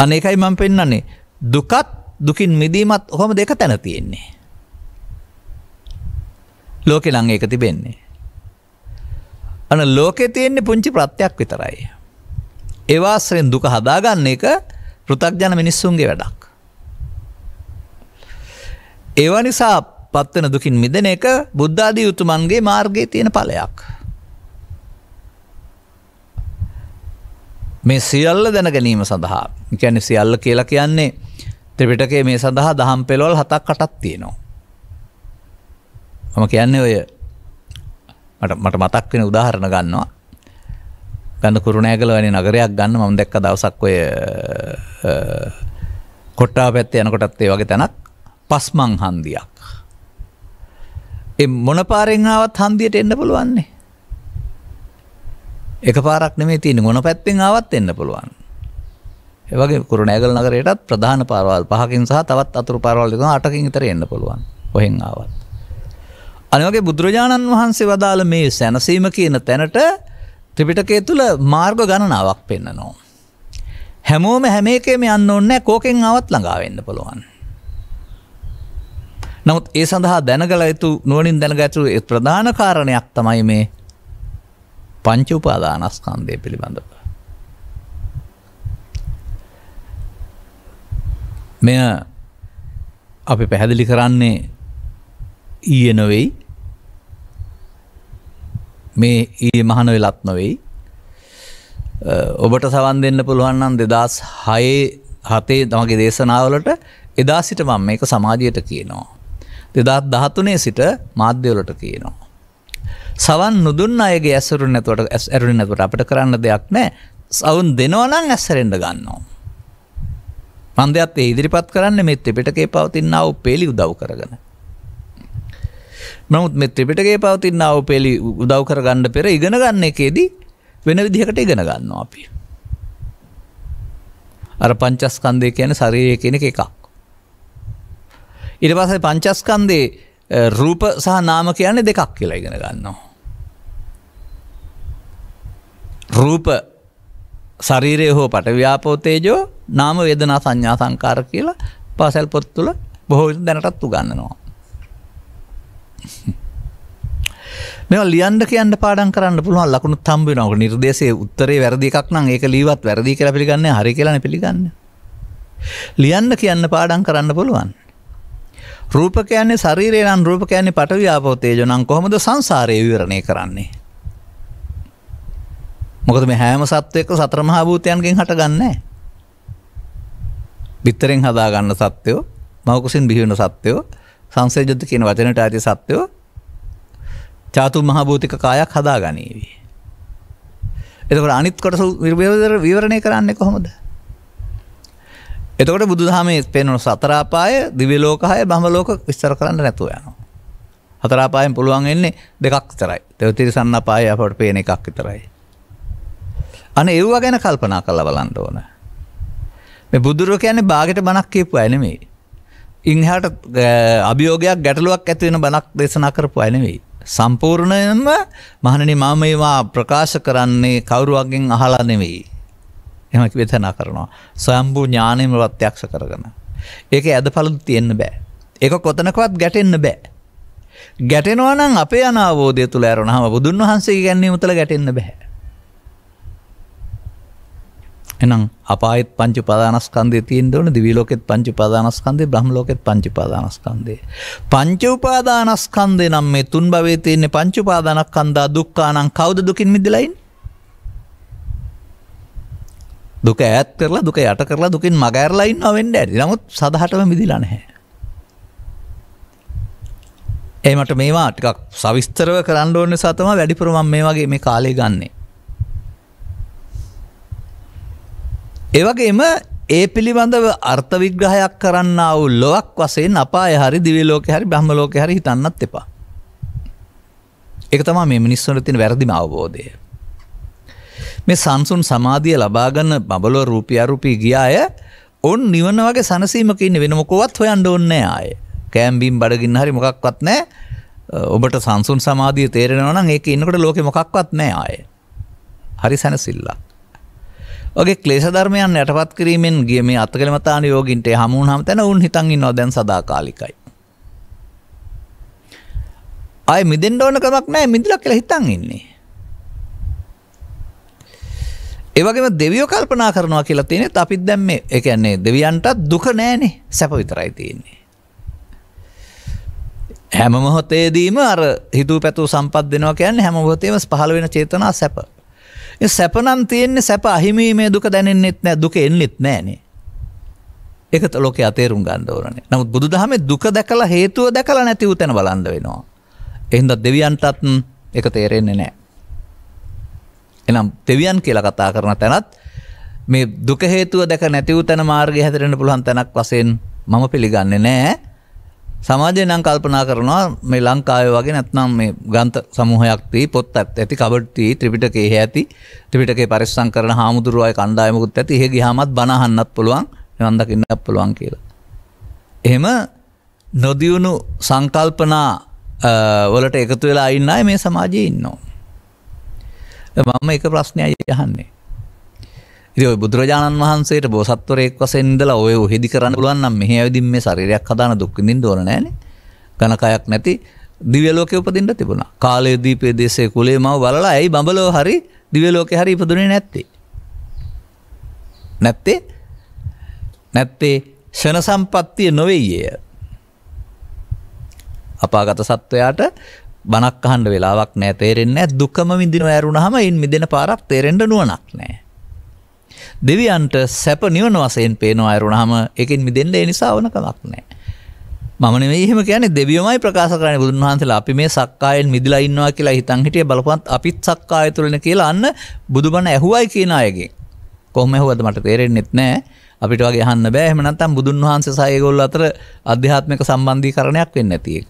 අනෙකයි මම පෙන්නන්නේ දුකත් දුකින් මිදීමත් හොම දෙක තැන තියෙන්නේ. ලෝකෙ ලං ඒක තිබෙන්නේ. අන ලෝකෙ තියෙන්නේ පුංචි ප්‍රත්‍යක් විතරයි. ඒවාශ්‍රයෙන් දුක හදාගන්න එක පෘථක්ජන මිනිස්සුන්ගේ වැඩක්. ඒවා නිසා පත්වන දුකින් මිදන එක බුද්ධාදී උතුමන්ගේ මාර්ගයේ තියෙන පලයක්. මේ සියල්ල දැනගැනීම සඳහා ගැන සියල්ල කියලා කියන්නේ ත්‍රිපිටකේ මේ සඳහා දහම් පෙළොල් හතක් කටත් තියෙනවා. මම කියන්නේ ඔය මට මතක් වෙන උදාහරණ ගන්නවා ගන්න කුරුණෑගල වැනි නගරයක් ගන්න මම දැක්ක දවසක් ඔය කොට්ටා පැත්තේ යනකොටත් ඒ වගේ තැනක් පස්මං හන්දියක්. ඒ මොන පාරෙන් ආවත් හන්දියට එන්න පුළුවන්නේ. එක පාරක් නෙමේ තියෙන ගොන පැත්තෙන් ආවත් එන්න පුළුවන්. ඒ වගේ කුරුණෑගල නගරයටත් ප්‍රධාන පාරවල් පහකින් සහ තවත් අතුරු පාරවල් දෙකක් අටකින් විතර එන්න පුළුවන්. කොහෙන් ආවත්. අනිවාර්යයෙන් බුදුරජාණන් වහන්සේ වදාළ මේ සැනසීම කියන තැනට ත්‍රිපිටකය තුල මාර්ග ගණනාවක් පෙන්නනවා. හැමෝම හැම එකේම යන්න ඕනේ කෝකෙන් ආවත් ළඟා වෙන්න පුළුවන්. නමුත් ඒ සඳහා දැනගල යුතු නුවණින් දැනගැතු ප්‍රධාන කාරණයක් තමයි මේ පංච උපාදානස්කන්ධය පිළිබඳව. මෙය අපි පැහැදිලි කරන්නේ ඊය නොවෙයි මේ ඊ මහනොයි ලත් නොවෙයි ඔබට සවන් දෙන්න පුළුවන්නම් දෙදස් හයේ හතේ තමගේ දේශනාවලට එදා සිට මම මේක සමාජයට කියනවා. දෙදත් දහතුනේ සිට මාධ්‍යවලට කියනවා. සවන් නොදුන්න අයගේ ඇසුරු නැතුවට ඇසුරු නැතුවට අපිට කරන්න දෙයක් නැහැ. සවුන් දෙනවා නම් ඇස්සරෙන්න ගන්නවා. පන්දයත් ඒ ඉදිරිපත් කරන්නේ මේ ත්‍රිපිටකේ පවතිනා වූ පෙළි උදව් කරගෙන. නමුත් මේ ත්‍රිපිටකේ පවතිනා වූ පෙළි උදව් කරගන්න පෙර ඉගෙන ගන්න එකේදී වෙන විදිහකට ඉගෙන ගන්නවා අපි. අර පංචස්කන්ධය කියන්නේ ශරීරය කියන එක එකක්. ඊට පස්සේ පංචස්කන්ධේ රූප සහ නාම කියන්නේ දෙකක් කියලා ඉගෙන ගන්නවා. රූප ශරීරය හෝ පටව්‍යාපෝතේජෝ නාම වේදනා සංඥා සංකාර කියලා පාසැල් පොත් තුළ බොහෝ දැනටත් උගන්නනවා. මෙවා ලියන්ඩ කියන්න පාඩන් කරන්න පුළුවන් ලකුණු තම්බි නක නිර්දේශය උත්තරේ වැරදි එකක් නම් ඒක ලීවත් වැරදි කර පිළිගන්න හරි කියලන පිළිගන්න. ලියන්න කියන්න පාඩන් කරන්න පුළුවන්. රූප කියන්නේ ශරීරය නම් රූප කියන්නේ පටවි ආපෝ තේජෝ නම් කොහොමද සංසාරය විවරණය කරන්නේ? මොකද මේ හැම සත්වයක සතර මහා භූතයන්ගෙන් හටගන්නේ බිත්තරෙන් හදාගන්න සත්වයෝ, මව කුසින් බිහි වෙන සත්වයෝ, සංසේජිත කියන වචනට ආදී සත්වයෝ චාතු මහා භූතික කායක් හදාගනීවි. එතකොට අනිත් කොටස විවරණය කරන්නේ කොහොමද? එතකොට බුදුදහමේ පෙන්වන සතරාපාය දිව්‍ය ලෝකහය බ්‍රහ්ම ලෝක විස්තර කරන්න නැතුව යනවා. හතරාපායෙන් පුළුවන් වෙන්නේ දෙකක් විතරයි. දෙව තිරසන්න පාය අපට පේන එකක් විතරයි. අනේ ඒව ගැන කල්පනා කරලා බලන්න ඕන. මේ බුදුරුව කියන්නේ බාගෙට බණක් කියපු අය නෙමෙයි. ඉන්හාට අභියෝගයක් ගැටලුවක් ඇති වෙන බණක් දේශනා කරපු අය නෙමෙයි. සම්පූර්ණයෙන්ම මහණෙනි මම මේවා ප්‍රකාශ කරන්නේ කවුරුවක්ගෙන් අහලා නෙමෙයි. එම වෙතනා කරනවා. සොයම්බූ ඥානයම ප්‍රත්‍යක්ෂ කරගන. ඒක ඇද පලු තියෙන්න්න බෑ. ඒක කොතනකවත් ගැටෙන්න්න බෑ. ගැටෙනවනම් අපේ අනාවෝදය තුළ ඇරුණහම බුදුන් වහන්සේ ගැන්නේ තුළ ගැටෙන්න්න බැහැ. එනම් අපායත් පංචු පදානස්කන්දේ තිීන්දවන දිවිලෝකෙත් පංචු පදානස්කන්දේ බ්‍රහ්මලෝකෙත් පංචු පදානස්කන්දේ. පංචඋපාදානස්කන්දේ නම් මේ තුන් භවේතියන්නේ පංචුපාදානක් කන්දා දුක්කානං කවද දුකින් මිදිලයින් දුක ඇත් කරලා දුක යට කරලා දුකින් මගෑරලයින්න වෙන්න ඇරි නමුත් සදහටම මිදිලා නැහැ. ඒමට මේවා ටිකක් සවිස්තරව කරන්න ඕන්න සතම වැඩිපුරමම් මේ වගේ මේ කාලය ගන්නේ. ඒවගේම ඒ පිළිබඳව අර්ථ විග්‍රහයක් කරන්න වු ලොවක් වසයෙන් අපා හරි දිවිලෝක හරි බ්‍රහමලෝක හරි හිතන්නත් එපා. එක තමා මේ මිනිස්සුන තින වැරදිම අවබෝධය. මේ සංසුන් සමාධිය ලබාගන්න බබලෝ රූපිය අරුපී ගිය අය ඔන් නිවන වගේ සනසීමක ඉන්න වෙනමකොවත් හොයන්න ඕන්නේ ආය. කෑම්බීම් බඩගින්න හරි මොකක්වත් නෑ. ඔබට සංසුන් සමාධිය තේරෙනවා නම් ඒක ඉන්නකොට ලෝකෙ මොකක්වත් නෑ ආය. හරි සනසිල්ලා. ඔගේ ක්ලේශ ධර්මයන් යටපත් කිරීමෙන් ගිය මේ අත්කලමතාන යෝගින්ට හමුුණහම තැන උන් හිතන් ඉන්නවා දැන් සදාකාලිකයි. ආය මිදෙන්ඩ ඕන කමක් නෑ මිදිලක් කියලා හිතන් ඉන්නේ. ඒවගේම දෙවියෝ කල්පනා කරනවා කියලා තියෙනෙත් අපිත් දැන් මේ ඒ කියන්නේ දෙවියන්ටත් දුක නෑනේ සැප විතරයි තියෙන්නේ. හැම මොහොතේදීම අර හිතුව පැතුව සම්පත් දෙනවා කියන්නේ හැම මොහොතේම පහළ වෙන චේතනා සැප. ඒ සැප නම් තියෙන්නේ සැප අහිමීමේ දුක දැනෙන්නෙත් නෑ දුක එන්නෙත් නෑනේ. ඒක ලෝකේ තේරුම් ගන්න ඕනේ. නමුත් බුදුදහමේ දුක දැකලා හේතුව දැකලා නැති උතන බලන්න වෙනවා. එහෙනම් දෙවියන්ටත් ඒක තේරෙන්නේ නෑ. එනම් දෙවියන් කියලා කතා කරන තැනත් මේ දුක හේතුව දැක නැතිවූ තැන මාර්ගය හැතරෙන පුළහන් තැනක් වසයෙන් මම පිළිගන්න නෑ සමාජය නම් කල්පනා කරනවා මේ ලංකාය වගේ නැත්නම් මේ ගන්ත සමූහයක්ති පොත් ඇත් ඇති කබට්ටී ත්‍රිපිටකේ ඇති ත්‍රිපිටකේ පරිස්සං කරන හාමුදුරුවයි කණ්ඩායමකුත් ඇති හෙ හමත් බණහන්නත් පුළුවන් නන්දකින්නත් පුළුවන් කියලා. එහෙම නොදියුණු සංකල්පනා වලට එකතු වෙලා ඉන්නයි මේ සමාජයේ ඉන්නවා. මම එක ප්‍රශ්නයයි යහන්නේ. ඉතින් බුදුරජාණන් වහන්සේට බෝසත්වරයෙක් වශයෙන් ඉඳලා ඔය උහෙදි කරන්න පුළුවන් නම් මෙහි ඇවිදින් මේ ශරීරයක් හදාන දුක් විඳින්න ඕන නැහනේ. ඝනකයක් නැති දිව්‍ය ලෝකෙ උපදින්න තිබුණා. කාලයේ දීපේ දේශේ කුලේ මව බලලා ඇයි බඹලෝ හරි දිව්‍ය ලෝකේ හරි ඉපදුනේ නැත්තේ? නැත්තේ නැත්තේ ෂණ සම්පත්තිය නොවේය. අපාගත සත්වයාට බණක් අහන්න වෙලාවක් නෑ තේරෙන්නේ දුකම විඳින ඇරුණාම එින් මිදෙන පාරක් තේරෙන්න නුවණක් නෑ. දෙවියන්ට සැප නිවන වශයෙන් පේනවා ඇරුණාම ඒකෙන් මිදෙන්න ඒ නිසා වන කමක් නෑ. මම නෙවෙයි එහෙම කියන්නේ දෙවියොමයි ප්‍රකාශ කරන්නේ බුදුන් වහන්සේලා අපි මේ සක්කායෙන් මිදලා ඉන්නවා කියලා හිතන් හිටිය බලපන්ත් අපිත් සක්කාය තුලනේ කියලා අන්න බුදුබණ ඇහුවයි කියන අයගෙන්. කොහොම ඇහුවද මට තේරෙන්නෙත් නෑ. අපිට වගේ අහන්න බෑ. එහෙම නැත්නම් බුදුන් වහන්සේ සහ ඒගොල්ලෝ අතර අධ්‍යාත්මික සම්බන්ධීකරණයක් වෙන්නේ නැති එක.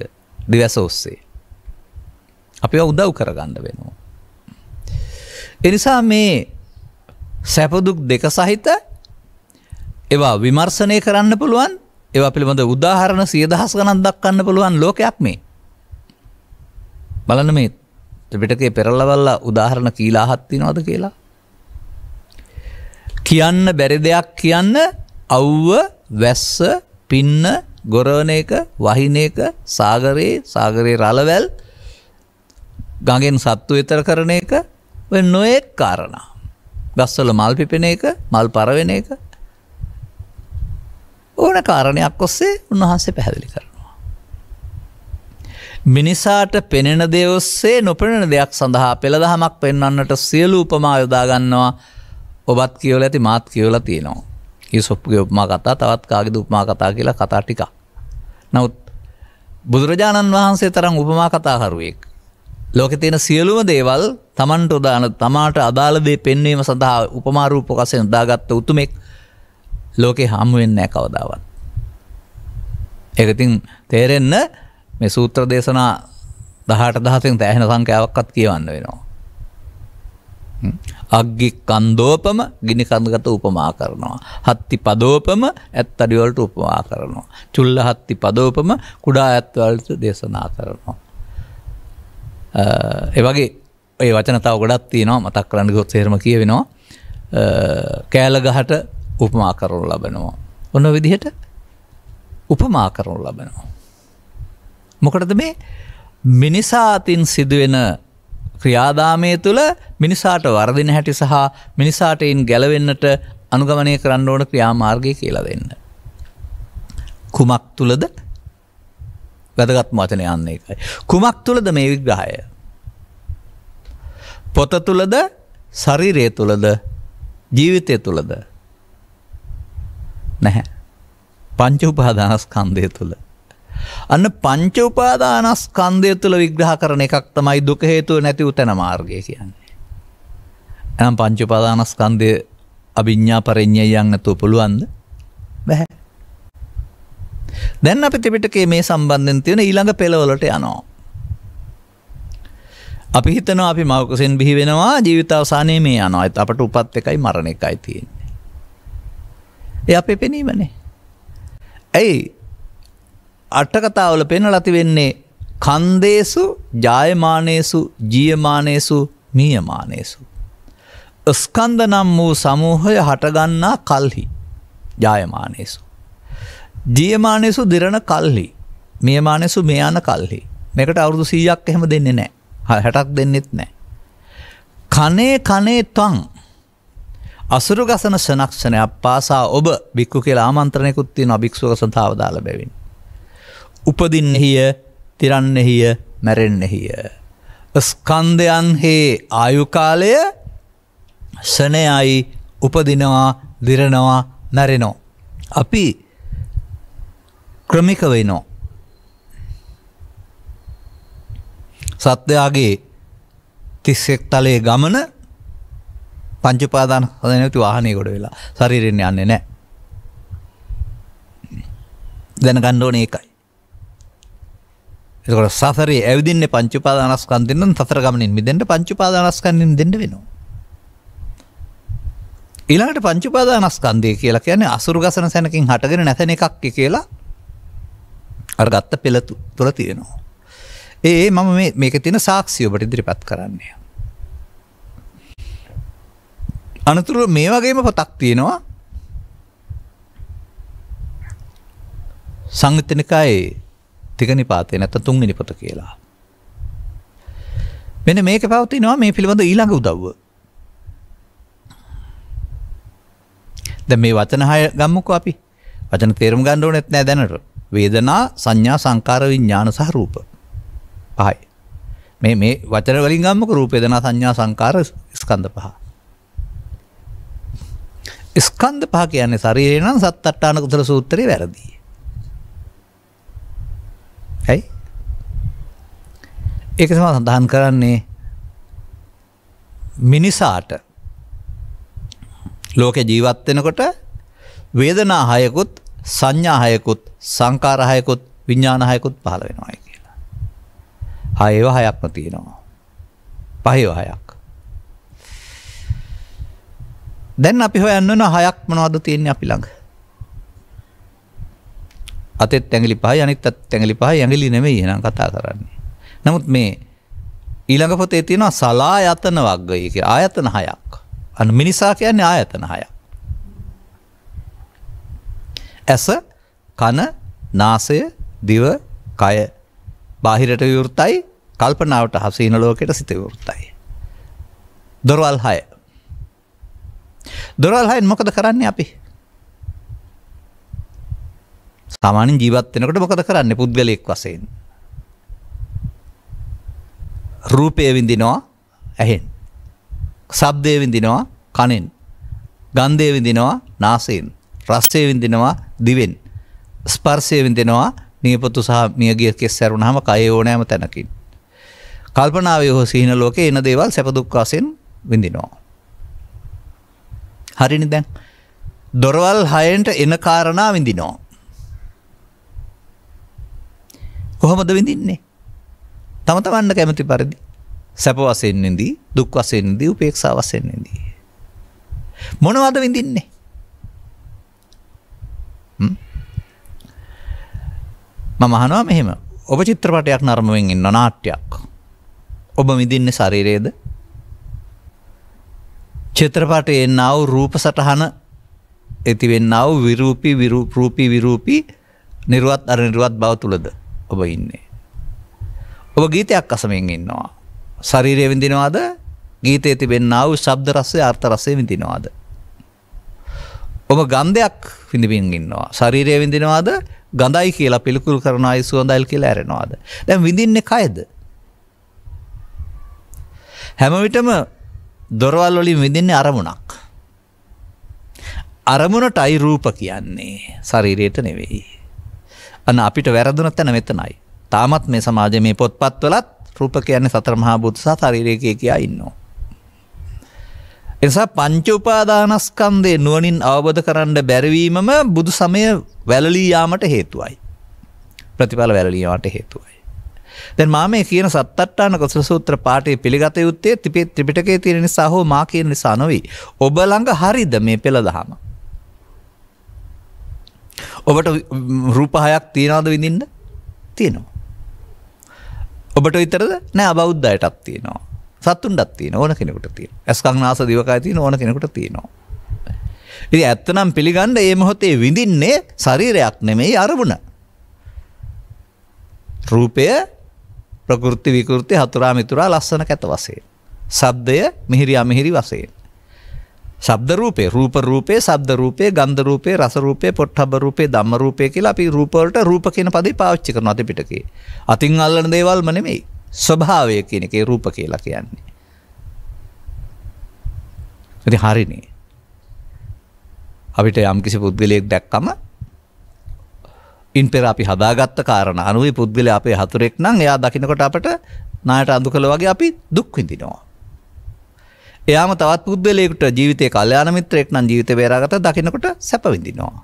දිවස ඔස්සේ. අපි උදව් කරගන්න වෙනවා. එනිසා මේ සැපදුක් දෙක සහිත ඒවා විමර්ශනය කරන්න පුළුවන් ඒව පිළිබඳ උදාහරණ සියදහස් ගණන් දක්කන්න පුළුවන් ලෝකයක් මේ. බලන මේ ත්‍රිපිටකයේ පෙරලවල්ලා උදාහරණ කීලා අහක් තියනවද කියලා. කියන්න බැරි දෙයක් කියන්න අව්ව වැස්ස පින්න ගොරවන එක වහින එක සාගරයේ සාගරයේ රළවැල් ගඟෙන් සත්තු එතර කරන එක නොයෙක් කාරණා. ගස්වල මල් පිපෙන එක මල් පරවෙන එක ඕන කාරණයක් ඔස්සේ උන්වහන්සේ පැහැදිලි කරනවා. මිනිසාට පෙනෙන දේ ඔස්සේ නොපෙනෙන දෙයක් සඳහා පෙළදහමක් පෙන්වන්නට සියලු උපමා යොදාගන්නවා ඔබත් කියවල ඇති මාත් කියවල තියෙනවා. ඒ සොප්පුගේ උපමා කතා තවත් කාගෙද උපමා කතා කියලා කතා ටිකක්. නමුත් බුදුරජාණන් වහන්සේ තරම් උපමා කතාකරුවෙක් ලෝක තියෙන සියලුම දේවල් තමන්ට උදාන තමාට අදාළදේ පෙන්වීම සඳහා උපමාරූප කසයෙන් උදාගත්ත උතුමෙක් ලෝකේ හමුවෙන්න නෑ කවදාවත්. ඒකතින් තේරෙන්න මේ සූත්‍ර දේශනා දහට දහසෙන් තෑහෙන සංකෑවක්කත් කියවන්න වෙනවා. අග්ගි කන්දෝපම ගිනි කඳගත උපමා කරනවා. හත්ති පදෝපම ඇත් අඩිවලට උපමා කරනවා. චුල්ල හත්ති පදෝපම කුඩා ඇත්වලට දේශනා කරනවා. එවගේ ඒ වචන තව ගොඩත් තියෙනවා මතක් කරන්න ගොත් සේරම කියවෙනවා කෑල ගහට උපමා කරුණු ලබනවා. ඔන්න විදිහට උපමා කරුණු ලබනවා. මොකටද මේ මිනිසාතින් සිදුවෙන ක්‍රියාදාමය තුළ මිනිසාට වරදින හැටි සහ මිනිසාට එයින් ගැලවෙන්නට අනුගමනය කරන්න ඕන ක්‍රියාමාර්ගය කියලා දෙන්න. කුමක් තුළද වැදගත් වචනය යන්න එකයි. කුමක් තුළද මේ විග්‍රහය. පොත තුළද සරිරය තුළද ජීවිතය තුළද නැහැ. පංච උපාදානස්කන්දය තුළ. අන්න පංච උපාදානස්කන්දය තුළ විග්‍රහ කරන එකක් තමයි දුක හේතුව නැති උතැන මාර්ගය කියන්නේ. එනම් පංච උපාදානස්කන්දය අභිඤ්ඥා පරෙන්්ඥයන් නැතුව පුළුවන්ද බැහැ. දැන් අපි ත්‍රිපිටකයේ මේ සම්බන්ධයෙන් තියෙන ඊළඟ පෙළවලට යනවා. අපි හිතනවා අපි මවකසෙන් බිහි වෙනවා ජීවිත අවසානයේ මේ යනවා. ඒත් අපට උපත් එකයි මරණ එකයි තියෙන්නේ. ඒ අපේ පෙනීමනේ. ඇයි අටකතාවල පෙන්වලා තිබෙන්නේ කන්දේසු ජායමානේසු ජීයමානේසු මියමානේසු ස්කන්ධ නම් වූ සමූහය හටගන්නා කල්හි ජායමානේසු දියමානෙසු දෙරණ කල්හි මියමානෙසු මෙයාන කල්හි මේකට අවුරුදු සීයක් එහෙම දෙන්නේ නෑ හ හැටක් දෙන්නෙත් නෑ. කනේ කනේ තං අසුරු ගසන ශනක්ෂණයක් පාසා ඔබ බික්කු කියලා ආමන්ත්‍රණයකුත්ති නොභික්ෂුව සතාව දාල බැවින්. උපදින්නෙහිය තිරන්නෙහිය මැරෙන්නෙහිය. ස්කන්දයන්හේ ආයුකාලය සනයයි උපදිනවා දිරනවා නැරෙනෝ. අපි ක්‍රමික වෙනවා. සත්වයාගේ තිස්සෙක් තලයේ ගමන පංචපාදාන හදනතු වාහනය ගොඩ වෙලා ශරීරෙන් යන්නේ නෑ. දැනගන්න ඕනේ ඒකයි. එතකොට සසරේ ඇවිදින්නේ පංචපාදානස්කන්ධෙන් නම් සතර ගමනින් මිදෙන්න පංචපාදානස්කන්ධෙන් දෙන්න වෙනවා. ඊළඟට පංචපාදානස්කන්ධය කියලා කියන්නේ අසුරු ගසන සැනකින් හටගෙන නැතන එකක් කියලා අරගත්ත පෙළතු තුළ තියෙනවා. ඒ මම මේක තින සාක්ෂිය ඔබට ඉදිරිපත් කරන්නේ. අනතුරු මේ වගේම පොතක් තියෙනවා සංගතනිකායේ තිකනි පාතය නැත තුන්ගනි පොත කියලා. මෙන මේක පවතිනවා මේ පිළිබඳ ඊළඟ උදව්ව. ද මේ වචනහය ගම්මුක අපි වචන තේරම් ගණ්ඩුව නැත් නෑ දැනට වේදනා සංඥා සංකාර විඤ්ඥාන සහ රූප පහයි. මේ මේ වචන වලින් ගම්මක රූපේදනා සංඥා සංකාර ස්කන්ධ පහ. ස්කන්ධ පහ කියන්නේ ශරීරේ නම් සත් අට්ටාන කුසල සූත්‍රයේ වැරදි. ඇයි? ඒක තමයි සඳහන් කරන්නේ මිනිසාට ලෝක ජීවත් වෙනකොට වේදනා හයකුත් සංඥාහයකුත් සංකාරහයකුත් විඤ්ඥානහයකුත් පහළ වෙනවායි කියලා. හයව හයක්ම තියෙනවා. පහව හයක්. දැන් අපි හොයන්න වන හයක් මනවාද තියෙන්නේ අපි ළඟ. අතෙත් තැඟලි පහ අනිත් අත් තැඟලි පහ ඇඟලි නෙමෙයි නම් කතා කරන්නේ. නමුත් මේ ඊළඟ පොතේ තියෙනවා සලා යතන වග්ගය කියලා ආයතන හයක්. අන්න මිනිසා කියන්නේ ආයතන හයක්. ඇස, කන, නාසය, දිව, කය. බාහිරට විවෘතයි, කල්පනාවට හසීන ලෝකයට සිත විවෘතයි. දොරවල් 6. දොරවල් 6න් මොකද කරන්නේ අපි? සාමාන්‍යයෙන් ජීවත් වෙනකොට මොකද කරන්නේ පුද්ගලයෙක් වශයෙන්? රූපය විඳිනවා ඇහෙන්. ශබ්දය විඳිනවා කනෙන්. ගන්ධය විඳිනවා නාසයෙන්. රසය විඳිනවා දිවෙන් ස්පර්සයවින් දෙෙනවා නියපොතු සහ මියගිය කෙස් සැරුණහම කය ඕනෑම තැනකින්. කල්පනාව හෝ සිහින ලෝක එන දේවල් සැපදුක්කාසයෙන් විඳිනවා. හරිනි දැන් දොරවල් හයන්ට එන කාරණා විඳිනෝ. කොහොමද විඳින්නේ. තම තමන්න කැමති පරිදි සැපවසෙන්න්නේදී දුක් වසෙන්දී උපේක්ෂාවසෙන්න්නේදී. මොනවද විඳින්නේ මම අහනවා මෙහෙම ඔබ චිත්‍රපටයක් නරඹමින් ඉන්න නාට්‍යයක්. ඔබ මිදින්නේ ශරීරයේද? චිත්‍රපටයේ නව රූප සටහන ඇති වෙන්නව විරූපී විරූපී විරූපී නිර්වත් අර නිර්වත් බව තුලද ඔබ ඉන්නේ. ඔබ ගීතයක් අසමින් ඉන්නවා. ශරීරය විඳිනවද? ගීතයේ තිබෙන්නව ශබ්ද රසය අර්ථ රසය විඳිනවද? ඔබ ගන්ධයක් විඳිමින් ඉන්නවා ශරීරය විඳිනවාද ගඳයි කියලා පිළිකුල් කරන අයි සුවඳයිල් කියලා ඇරෙනවාද දැන් විඳින්නේ කයද හැමවිටම දොරවල් වලින් විඳින්නේ අරමුණක් අරමුණට අයි රූප කියන්නේ ශරීරයට නෙවෙයි අන්න අපිට වැරදුන තැන මෙතනයි තාමත් මේ සමාජ මේ පොත්පත් වලත් රූප කියන්නේ සතර මහා බුදුසා ශරීරය කිය කියා ඉන්නවා එසා පංචඋපාදානස්කන්දේ නුවනින් අවබධ කරන්න බැරවීමම බුදු සමය වැලලීයාමට හේතුවයි. ප්‍රතිඵල වැලලීමට හේතුවයි. දැ මාම කියන සත්තටාන කොස සූත්‍ර පාටය පිළිගත යුත්තේ තිපේ ත්‍රිපිටකේ තිරෙන සහෝ මා කියන නිසා නොවී. ඔබ ළඟ හරිද මේ පෙළ දහම. ඔබට රූපහයක් තියෙනවාද විඳින්න තියෙනවා. ඔබට විතරද නෑ අබෞද්ධයටත් තියෙනවා. සත්තුන්ටත් තියෙන ඕන කෙනෙකුට තියෙන. ඇස්කං නාස දිවකය තියෙන ඕන කෙනෙකුට තියෙනවා. ඉතින් ඇත්තනම් පිළිගන්න මේ මොහොතේ විඳින්නේ ශරීරයක් නෙමෙයි අරමුණ. රූපය ප්‍රകൃති විකෘති හතුරා මිතුරා ලස්සන කැත වශයෙන්. ශබ්දය මිහිරි අමිහිරි වශයෙන්. ශබ්ද රූපේ රූප රූපේ ශබ්ද රූපේ ගන්ධ රූපේ රස රූපේ පොට්ටබ්බ රූපේ ධම්ම රූපේ කියලා අපි රූප වලට රූප කියන පදේ පාවිච්චි කරනවා ත්‍රිපිටකේ. අතින් අල්ලන දේවල්ම නෙමෙයි. ස්වභාවය කියන එකේ රූප කියලා කියන්නේ. ඉතින් හරිනේ. අපිට යම්කිසි පුද්ගලයෙක් දැක්කම ඉන් පෙර අපි හදාගත්ත කාරණා අනුව පුද්ගලයා අපේ හතුරෙක් නම් එයා දකින්නකොට අපට ණයට අඳු කළ වගේ අපි දුක් විඳිනවා. එයාම තවත් පුද්ගලයෙකුට ජීවිතේ කල්යාණ මිත්‍රයෙක් නම් ජීවිතේ බේරාගත දකින්නකොට සැප විඳිනවා.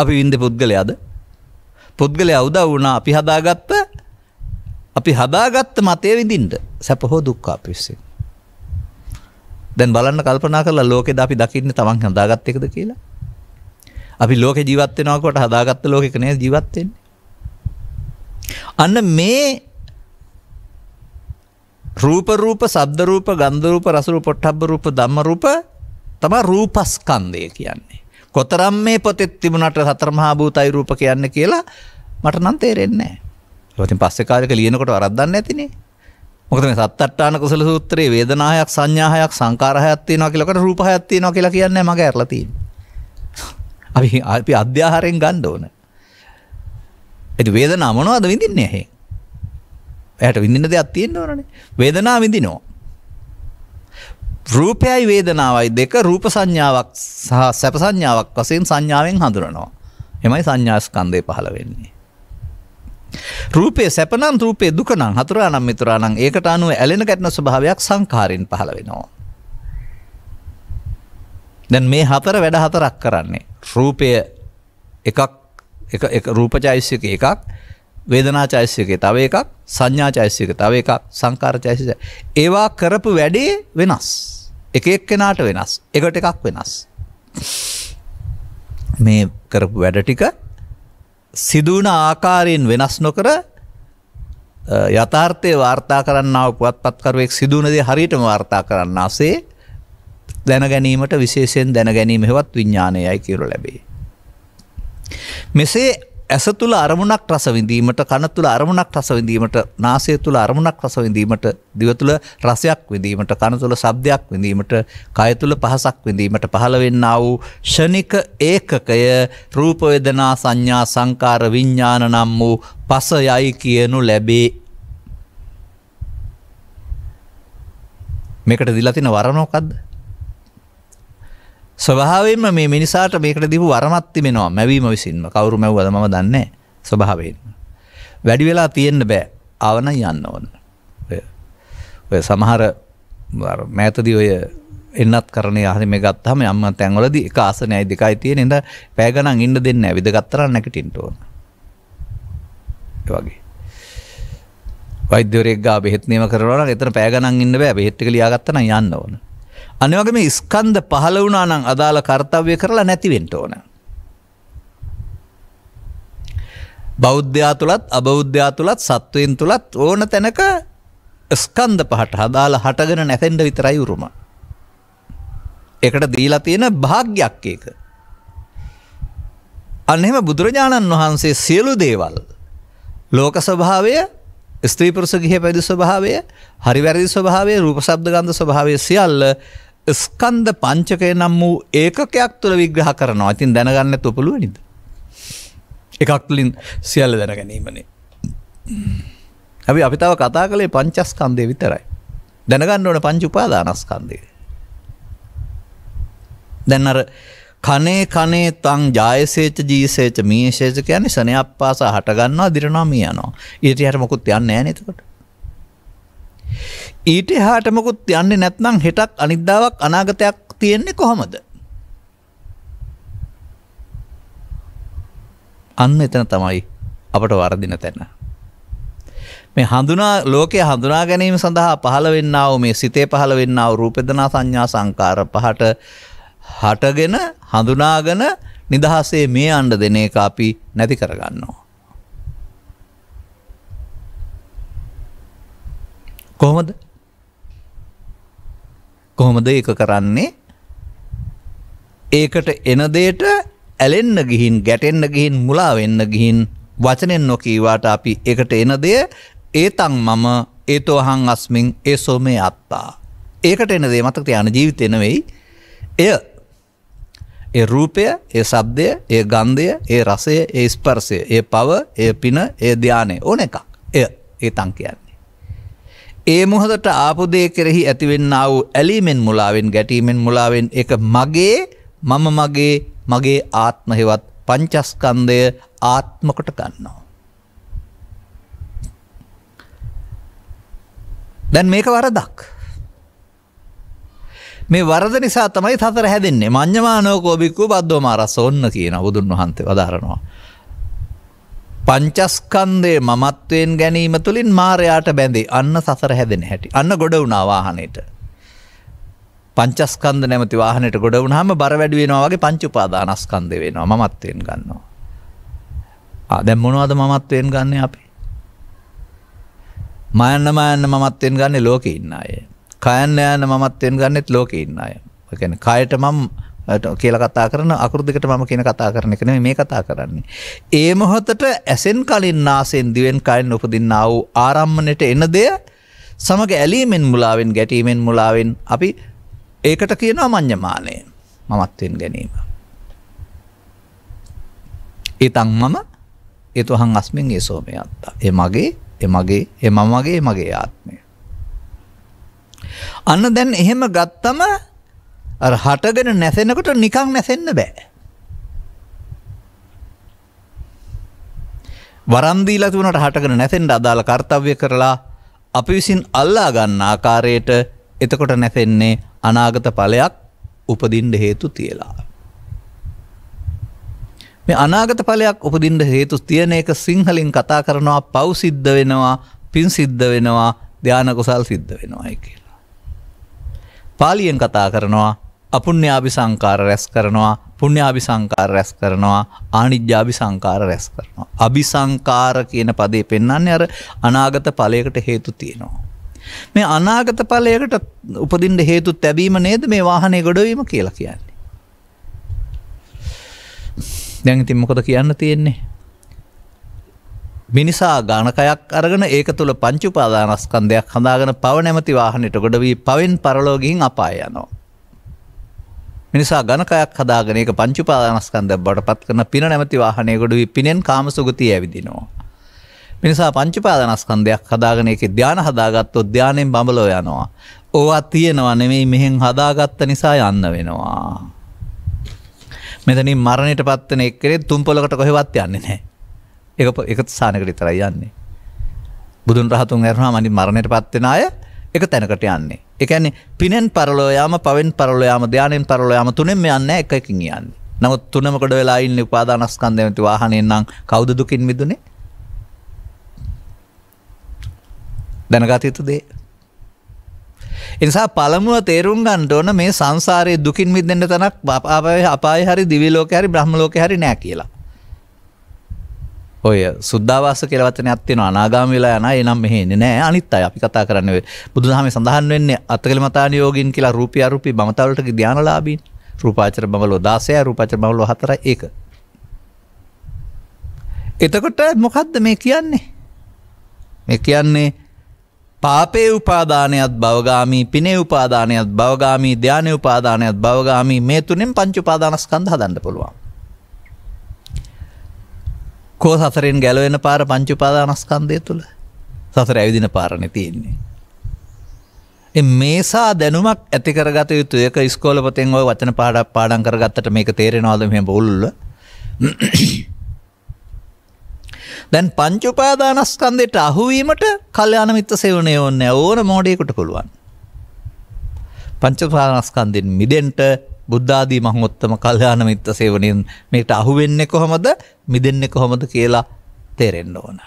අපි විඳ පුද්ගලයාද? පුද්ගලයා උදව් වුණා අපි හදාගත්ත අපි හදාගත්ත මතය විඳින්ට සැපහෝ දුක්කා පිස්සේ. දැන් බලන්න කල්පනා කරලා ලෝකෙද අපි දකින්න තමන් හදාගත්ත එකද කියලා. අපි ලෝක ජීවත්වෙනකොට හදාගත්ත ලෝකෙක නෑ ජීවත්වෙන්නේ. අන්න මේ රූපරූප සබ්දරූප ගන්ධරූප රසරූප පොට්ටබ්බ රූප ධම්මරූප තම රූපස්කන්දය කියන්නේ. කොතරම් මේ පොතෙත් තිබුණට සතරමහා භූතයි රූප කියන්න කියලා මට නම් තේරෙන්නේ නෑ. ඉතින් පස්සේ කාලෙක ලියනකොට වරද්දක් නැතිනේ. මොකද මේ සත්තට්ඨාන කුසල සූත්‍රයේ වේදනාහයක් සංඥාහයක් සංකාරහයක් තියෙනවා කියලා කොට රූපහයක් තියෙනවා කියලා කියන්නේ මගේ අරලා තියෙන්නේ. අපි අපි අධ්‍යාහාරයෙන් ගන්න ඕන. ඒ වේදනාව මොනවද විඳින්නේ ඇහි? එයාට විඳින්න දෙයක් තියෙන්න ඕනනේ. වේදනාව විඳිනවා. රූපයයි වේදනාවයි දෙක රූප සංඥාවක් සහ සැප සංඥාවක් වශයෙන් සංඥාවෙන් හඳුනනවා. එමයි සංඥාස්කන්ධය පහළ වෙන්නේ. රූපය සැපනම් රූපේ දුකනම් හතුරානම් මිතුරානම් ඒකට අනුව ඇලෙන ගැටන ස්වභාවයක් සංඛාරයෙන් පහළ වෙනවා. දැන් මේ හතර වැඩ හතරක් කරන්නේ. රූපය එකක් එක එක රූපචෛසික එකක් වේදනාචෛසිකේ තව එකක් සංඥාචෛසික තව එකක් සංකාරචෛසික ඒවා කරපු වැඩේ වෙනස්. එක එක්කෙනාට වෙනස්. එකට එකක් වෙනස්. මේ කරපු වැඩ ටික සිදුවන ආකාරයෙන් වෙනස් නොකර යථාර්ථය වාර්තා කරන්නාව පුවත්පත්කරුවෙක් සිදුවනදේ හරිටම වාර්තා කරන්න අසේ දැනගැනීමට විශේෂයෙන් දැනගැනීම හෙවත් විඤ්ඥානයයි කියරු ලැබේ. මෙසේ ඇස තුළ අරමුණක් රසවිඳීමට කන තුළ අරමුණක් රසවිඳීමට නාසය තුළ අරමුණක් රසවිඳීමට දිව තුළ රසයක් විඳීමට කන තුළ ශබ්දයක් විඳීමට කය තුළ පහසක් විඳීමට පහළ වෙන්නා වූ ෂණික ඒකකය රූප වේදනා සංඥා සංකාර විඥාන නම් වූ පස යයි කියනු ලැබේ මේකට දීලා තින වර මොකද්ද ස්වභාවෙන්ම මේ මිනිසාට මේකට දිපු වරමත්තිමෙනවා මැවීම විසින්ම කවරු මැව්වද ම දන්නේ ස්වභාවෙන්. වැඩි වෙලා තියෙන්න්න බෑ ආවන යන්න ඕන්න. ඔය සමහර මෑතදි ඔය එන්නත් කරන හරිම ගත්තහම යම්ම තැන්වලද එක ආසනයයි දෙකයි තියෙන එඳ පෑගනන් ඉන්න දෙන්න විදගත්තරන්න නැකටින්ටඕන වගේ. වෛද්‍යවරෙක් ගා බෙත්නීම කරන එතන පෑගනන් ඉන්න බෑ බෙහෙට්ටික ලියාගත්තන යන්න ඕන අනිවගේ මේ ස්කන්ද පහළ වුණා නම් අදාළ කර්තව්‍ය කරලා නැතිවෙන්ට ඕන. බෞද්ධයා තුළත් අබෞද්ධයා තුළත් සත්වයෙන් තුළත් ඕන තැනක ස්කන්ද පහට හදාලා හටගෙන නැතෙන්ට විතරයි උරුම. එකට දීලා තියෙන භාග්‍යයක් ඒක. අන්නෙම බුදුරජාණන් වහන්සේ සියලු දේවල් ලෝක ස්වභාවය ස්ත්‍රීපුරුස ගිහ පැදි ස්වභාවය හරිවැරදි ස්වභාවේ රූප සබ්ද ගන්ධ ස්වභාවය සියල්ල ස්කන්ධ පංචකය නම් වූ ඒකකයක් තුළ විග්‍රහ කරනවා ඉතින් දැනගන්න තුපළුව නිද. එකක් තුලින් සියල්ල දැන ගැනීමනේ. හැබි අපි තාව කතා කළේ පංචස්කන්දය විතරයි. දැනගන්න ඕන පංච උපාදානස්කන්දය. දැන්නර කනේ කනේ තං ජයසේච ජීසේච මීශේච කියන්නේ සනය අප්පාස හටගන්නවා දිරනවා මිය යනවා. ඊට යට මොකුත් යන්නේ නැහැ නේද ඊට එහාට මොකුත් යන්නේ නැත්නම් හෙටක් අනිද්දාවක් අනාගතයක් තියෙන්නේ කොහොමද? අන්න එතන තමයි අපට වරදින තැන. මේ හඳුනා ලෝකයේ හඳුනා ගැනීම සඳහා පහළ වෙන්නා වූ මේ සිතේ පහළ වෙන්නා වූ රූපේදනා සංඥා සංකාර පහට හටගෙන හඳුනාගෙන නිදහසේ මේ අන්ඩ දෙන එක අපි නැති කරගන්නවා. කොහොමද කොහොමද එක කරන්නේ ඒකට එන දේට ඇලෙන්න ගිහින් ගැටෙන්න ගිහින් මුලා වෙන්න ගිහින් වචනෙන් නොකීවාට අපි එකට එන දෙය ඒතන් මම ඒතෝහං අස්මින් ඒ සෝමේ අත්තා ඒකට එන දේ මතක තියාන ජීවිතය නෙවෙයි එය ඒ රූපය ඒ සබ්දය ඒ ගන්ධය ඒ රසය ඒ ස්පර්සය ඒ පව ඒ පින ඒ ධ්‍යානය ඕන එකක් එය ඒ තං කියන්නේ. ඒ මුහදට ආපුදේ කෙරෙහි ඇතිවෙන්න වූ ඇලීමෙන් මුලාවෙන් ගැටීමෙන් මුලාවෙන් එක මගේ මම මගේ මගේ ආත්මහෙවත් පංචස්කන්දය ආත්මකොට ගන්නවා. දැන් මේක වරදක්. මේ වරද නිසා තමයි සතර හැදෙන්නේ මං්්‍යමානෝකෝබික්කු බද්ධෝම අරස ඔන්න කියන බුදුන් වහන්සේ වදාරනවා. පංචස්කන්දේ මමත්වයෙන් ගැනීම තුළින් මාරයාට බැඳේ අන්න සසර හැදෙන හැටි අන්න ගොඩ වුණා වාහනයට. පංචස්කන්ද නැමති වාහනයට ගොඩ වුණහම බර වැඩුවෙනවාගේ පංචුපාදානස්කන්ද වෙනවා මත්වයෙන් ගන්නවා. දැම්මොනවාද මමත්වයෙන් ගන්න අපි. මයන්න මයන්න මත්වෙන් ගන්න ලෝක ඉන්න අයේ. කයන්න යන මමත් වෙන ගන්නෙත් ලෝකේ ඉන්න අය. ඒ කියන්නේ කයට මම කියල කතා කරන අකුරු දෙකට මම කියන කතා කරන එක නෙමෙයි මේ කතා කරන්නේ. ඒ මොහොතට ඇසෙන් කලින් නාසෙන් දිවෙන් කයින් උපදින්නා වූ ආරම්මණයට එන දෙය සමග ඇලීමෙන් මුලාවෙන් ගැටීමෙන් මුලාවෙන් අපි ඒකට කියනවා මඤ්ඤමානය. මමත්වෙන් ගැනීම. ඊතං මම ඒතොහං අස්මින් ඒසෝමේ අත්තා. ඒ මගේ, ඒ මගේ, ඒ මම මගේ, මගේ ආත්මය. අන්න දැන් එහෙම ගත්තම හටගෙන නැසෙනකොට නිකං නැසෙන්න බෑ. වරන්දීලා තිබුණට හටගෙන නැසෙන්න අදාළ කර්තව්‍ය කරලා අපි විසින් අල්ලා ගන්න ආකාරයට එතකොට නැසෙන්නේ අනාගත ඵලයක් උපදින්න හේතු තියලා. මේ අනාගත ඵලයක් උපදින්න හේතු තියෙන එක සිංහලින් කතා කරනවා පව් සිද්ධ වෙනවා පින් සිද්ධ වෙනවා ධානකුසල් සිද්ධ වෙනවායි කිය. පාලියෙන් කතා කරනවා අපුුණ්‍යාභි සංකාර රැස් කරනවා පුුණ්‍යාභි සංකාර රැස් කරනවා ආනිජ්‍යාභි සංකාර රැස් කරනවා. අභි සංකාර කියන පදේ පෙන්න්නන්නේ අර අනාගත පලයකට හේතු තියෙනවා. මේ අනාගත පලයකට උපදින්ට හේතු තැබීම නේද මේ වාහනය ගොඩවීම කියලා කියන්නේ. දැන් ඉතින් මොකද කියන්න තියෙන්නේ මිනිසා ගණකයක් අරගෙන ඒක තුළ පංචුපාදානස්කන්දයක් හඳාගෙන පව නැමති වාහනයට ගොඩ වී පවෙන් පරලෝගින් අපාය යනවා. මිනිසා ගණකයක් හදාගෙන ඒක පංචුපාදානස්කන්ද බට පත් කරන පින නැමති වාහනය ගොඩ වී පිනෙන් කාමසුගතිය ඇවිදිනවා. මිනිසා පංචුපාදානස්කන්දයක් හදාගෙන ඒක ධ්‍යාන හදාගත්තොත් ධ්‍යානෙන් බඹලෝ යනවා. ඕවා තියෙනවා නෙමෙයි මෙහෙන් හදාගත්ත නිසා යන්න වෙනවා. මෙතනින් මරණයට පත්වන එක්කරේ තුම්පොලකට කොහෙවත් යන්නේ නැහැ. එක එක සානකට විතරයි යන්නේ. බුදුන් රහතුන් ඇරුණාම අනිත් මරණයට පත් වෙන අය එක තැනකට යන්නේ. ඒ කියන්නේ පිනෙන් පරලෝ යාම, පවෙන් පරලෝ යාම, ධානයෙන් පරලෝ යාම තුනෙන්ම යන්නේ එක එකකින් යන්නේ. නමුත් තුනම කොට වෙලා ඉන්නේ උපාදානස්කන්ධය නැති වාහනේ නම් කවුද දුකින් මිදුනේ? දැනගත යුතු දේ. එනිසා පළමුව තේරුම් ගන්න ඕන මේ සංසාරයේ දුකින් මිදෙන්න තැනක් අපාය හරි දිවි ලෝකේ හරි බ්‍රහ්ම ලෝකේ හරි නෑ කියලා. ඔය සුද්දාවාස කියලවතන අත්තින අනාගාම වෙලා යන එනම් මෙහෙන්නේ නෑ අනිත් අය අපි කතා කරන්න බුදුදහම සඳහන් වෙන්නේ අත්තකල මතානියෝගින් කියලා රූපිය අරුපි බමතවලට ධානලාබීන් රූපාචර බවලෝ දාසය රූපාචර බවලෝ හතර ඒක එතකොට මොකක්ද මේ කියන්නේ මේ කියන්නේ පාපේ උපාදානයත් බවගාමී පිනේ උපාදානයත් බවගාමී ධ්‍යානය උපාදානයත් බවගාමී මේ තුනෙන් පංචුපාදානස්කන්ධ හදන්න පුළුවන් කෝ සසරෙන් ගැලවෙන පාර පංචුපාදානස්කන්දය තුළ සසර ඇවිදින පාරණ තියෙන්නේ. මේසා දැනුමක් ඇතිකරගත යුතු ඒක ස්කෝලපතෙන් ඔය වචන පාඩක් පාඩන් කරගත්තට මේක තේරෙනවාද මෙ බොල්ල දැන් පංචුපාදානස්කන්දයට අහුවීමට කල්්‍යයාන මිත්ත සෙවනය ඕන්න ඕන මෝඩයකුට පුළුවන්. පංචපානස්කන්දෙන් මිදෙන්ට බුද්ධාදී මහෝත්තම කල්යාණ මිත්‍ර සේවනයෙන් මේකට අහු වෙන්නේ කොහොමද මිදෙන්නේ කොහොමද කියලා තේරෙන්න ඕන.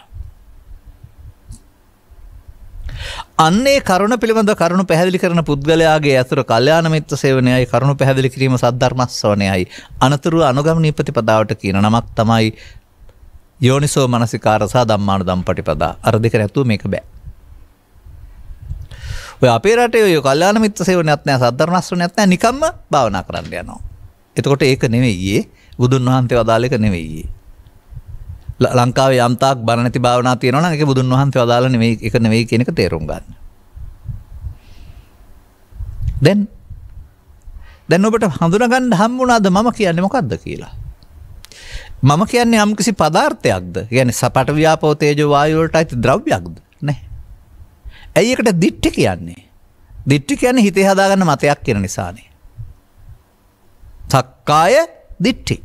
අන්නේ කරුණ පිළිබඳ කරුණු පැහැදිලි කරන පුද්ගලයාගේ ඇතුළු කල්යාණ මිත්‍ර සේවනයයි කරුණු පැහැදිලි කිරීම සද්ධර්මස්සවණයයි අනතුරු අනුගමනී ප්‍රතිපදාවට කියන නමක් තමයි යෝනිසෝ මනසිකාර සහ ධම්මානුධම්පටිපදා. අර දෙක නැතුව මේක බෑ. ඔය අපේ රටේ ඔය කල්යාණ මිත්‍ර සේවනයක් නැහැ සද්ධර්මස්වනයක් නැහැ නිකම්ම භාවනා කරන්න යනවා. එතකොට ඒක නෙවෙයි බුදුන් වහන්සේ වදාළ එක නෙවෙයි. ලංකාවේ යම්තාක් බණ නැති භාවනා තියෙනවා නම් ඒක බුදුන් වහන්සේ වදාළ නෙවෙයි ඒක නෙවෙයි කියන එක තේරුම් ගන්න. දැන් දැන් ඔබට හඳුනගන්න හම්බුණාද මම කියන්නේ මොකද්ද කියලා. මම කියන්නේ යම්කිසි පදාර්ථයක්ද? يعني සපට ව්‍යාපෝ තේජෝ වායුව වලට අයිති ද්‍රව්‍යයක්ද? නැහැ. ඇයි එකට දිට්ටි කියන්නේ. දිට්ටි කියන්නේ හිතේ හදාගන්න මතයක් කියන නිසානේ. සක්කාය දිට්ටි.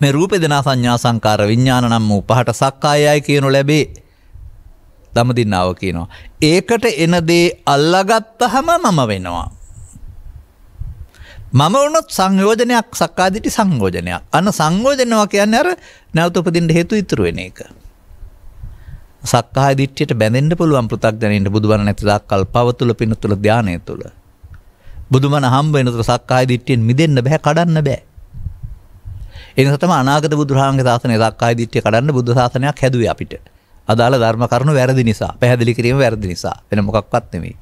මේ රූපේ දෙනා සංඥා සංකාර විඤ්ඥාන නම් වූ පහට සක්කායයි කියනු ලැබේ දමදින්නාව කියනවා. ඒකට එන දේ අල්ලගත්තහම මම වෙනවා. මම වනොත් සංයෝජනයක් සක්කාදිටි සංගෝජනයක් අන්න සංගෝජනවා කියන්න අර නැවතපදින්ට හේතු ඉතුරුවෙන එක. සක්කා දිට්ටියට බැඳෙන්න්න පුළුවන් පෘතක්ජනයට බුදුබන නැතිදක් කල් පවතුල පිනතුළ ධ්‍යානය තුළ. බුදුමන හම්බෙනතුර සක්කා දිට්ටියෙන් මිදන්න බැහැ කඩන්න බෑ. එනතම අනාගත බුදුරහන් තාසන දක්කා දිට්ටිය කඩන්න බුදධාසනයක් හැදුව අපිට. අදාළ ධර්ම කරුණු වැරදි නිසා පැහැදිලි කිරීම වැරදි නිසා වෙන මොකක්වත්නෙමේ.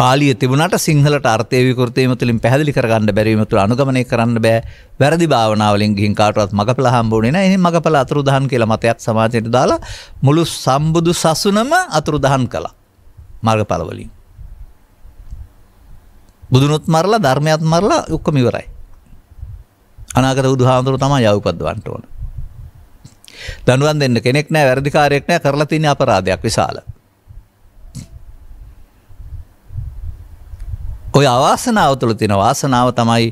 පාලිය තිබුණට සිංහලට අර්ථය විකෘතීම තුළින් පැහැදිලි කරගන්න බැරිම තුළ අනුගමනය කරන්න බෑ වැරදි භාවනාවලින් ගින් කාටවත් මගපල හම්බුනේ නැහැ එහෙනම් මගපල අතුරුදහන් කියලා මතයක් සමාජයට දාලා මුළු සම්බුදු සසුනම අතුරුදහන් කළා මාර්ගඵල වලින් බුදුනොත් මරලා ධර්මයත් මරලා ඔක්කොම ඉවරයි අනාගත බුදුහාමුදුරුවෝ තමයි යවපද්දවන්න ඕන දඬුවම් දෙන්න කෙනෙක් නැහැ වැරදි කාර්යයක් නැහැ කරලා තියෙන අපරාධයක් විශාලයි ඔය අවාසනාව තුළ තියෙන වාසනාව තමයි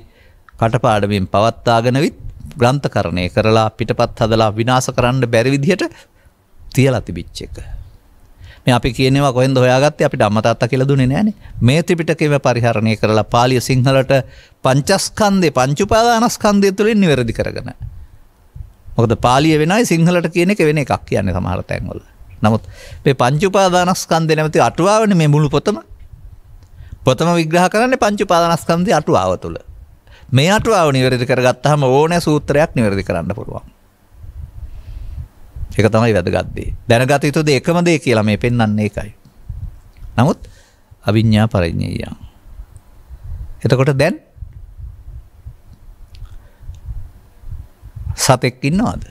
කටපාඩමින් පවත්වාගෙනවිත් ග්‍රන්ථකරණය කරලා පිටපත් හදලා විනාශ කරන්න බැරි විදිහට තියලා තිබිච්ච එක. මේ අපි කියනවා කොහෙන්ද හොයාගත්තේ අපිට අම්මා තාත්තා කියලා දුන්නේ නැහනේ. මේ ත්‍රිපිටකයම පරිහරණය කරලා පාලිය සිංහලට පංචස්කන්ධේ පංච උපාදානස්කන්ධය තුලින් නිවැරදි කරගෙන. මොකද පාලිය වෙනයි සිංහලට කියන එක වෙන එකක් කියන්නේ සමහර තැන්වල. නමුත් මේ පංච උපාදානස්කන්ධය නැමැති අටුවාවනේ මේ මුළු පොතම ප්‍රථම විග්‍රහ කරන්නේ පංච උපාදානස්කන්ධය අටුවාව තුළ. මේ අටුවාව නිවැරදි කරගත්තාම ඕනෑ සූත්‍රයක් නිවැරදි කරන්න පුළුවන්. ඒක තමයි වැදගත් දේ. දැනගත යුතු දේ එකම දේ කියලා මේ පෙන්වන්නේ ඒකයි. නමුත් අවිඤ්ඤා පරිඤ්ඤය. එතකොට දැන් සතෙක් ඉන්නවද?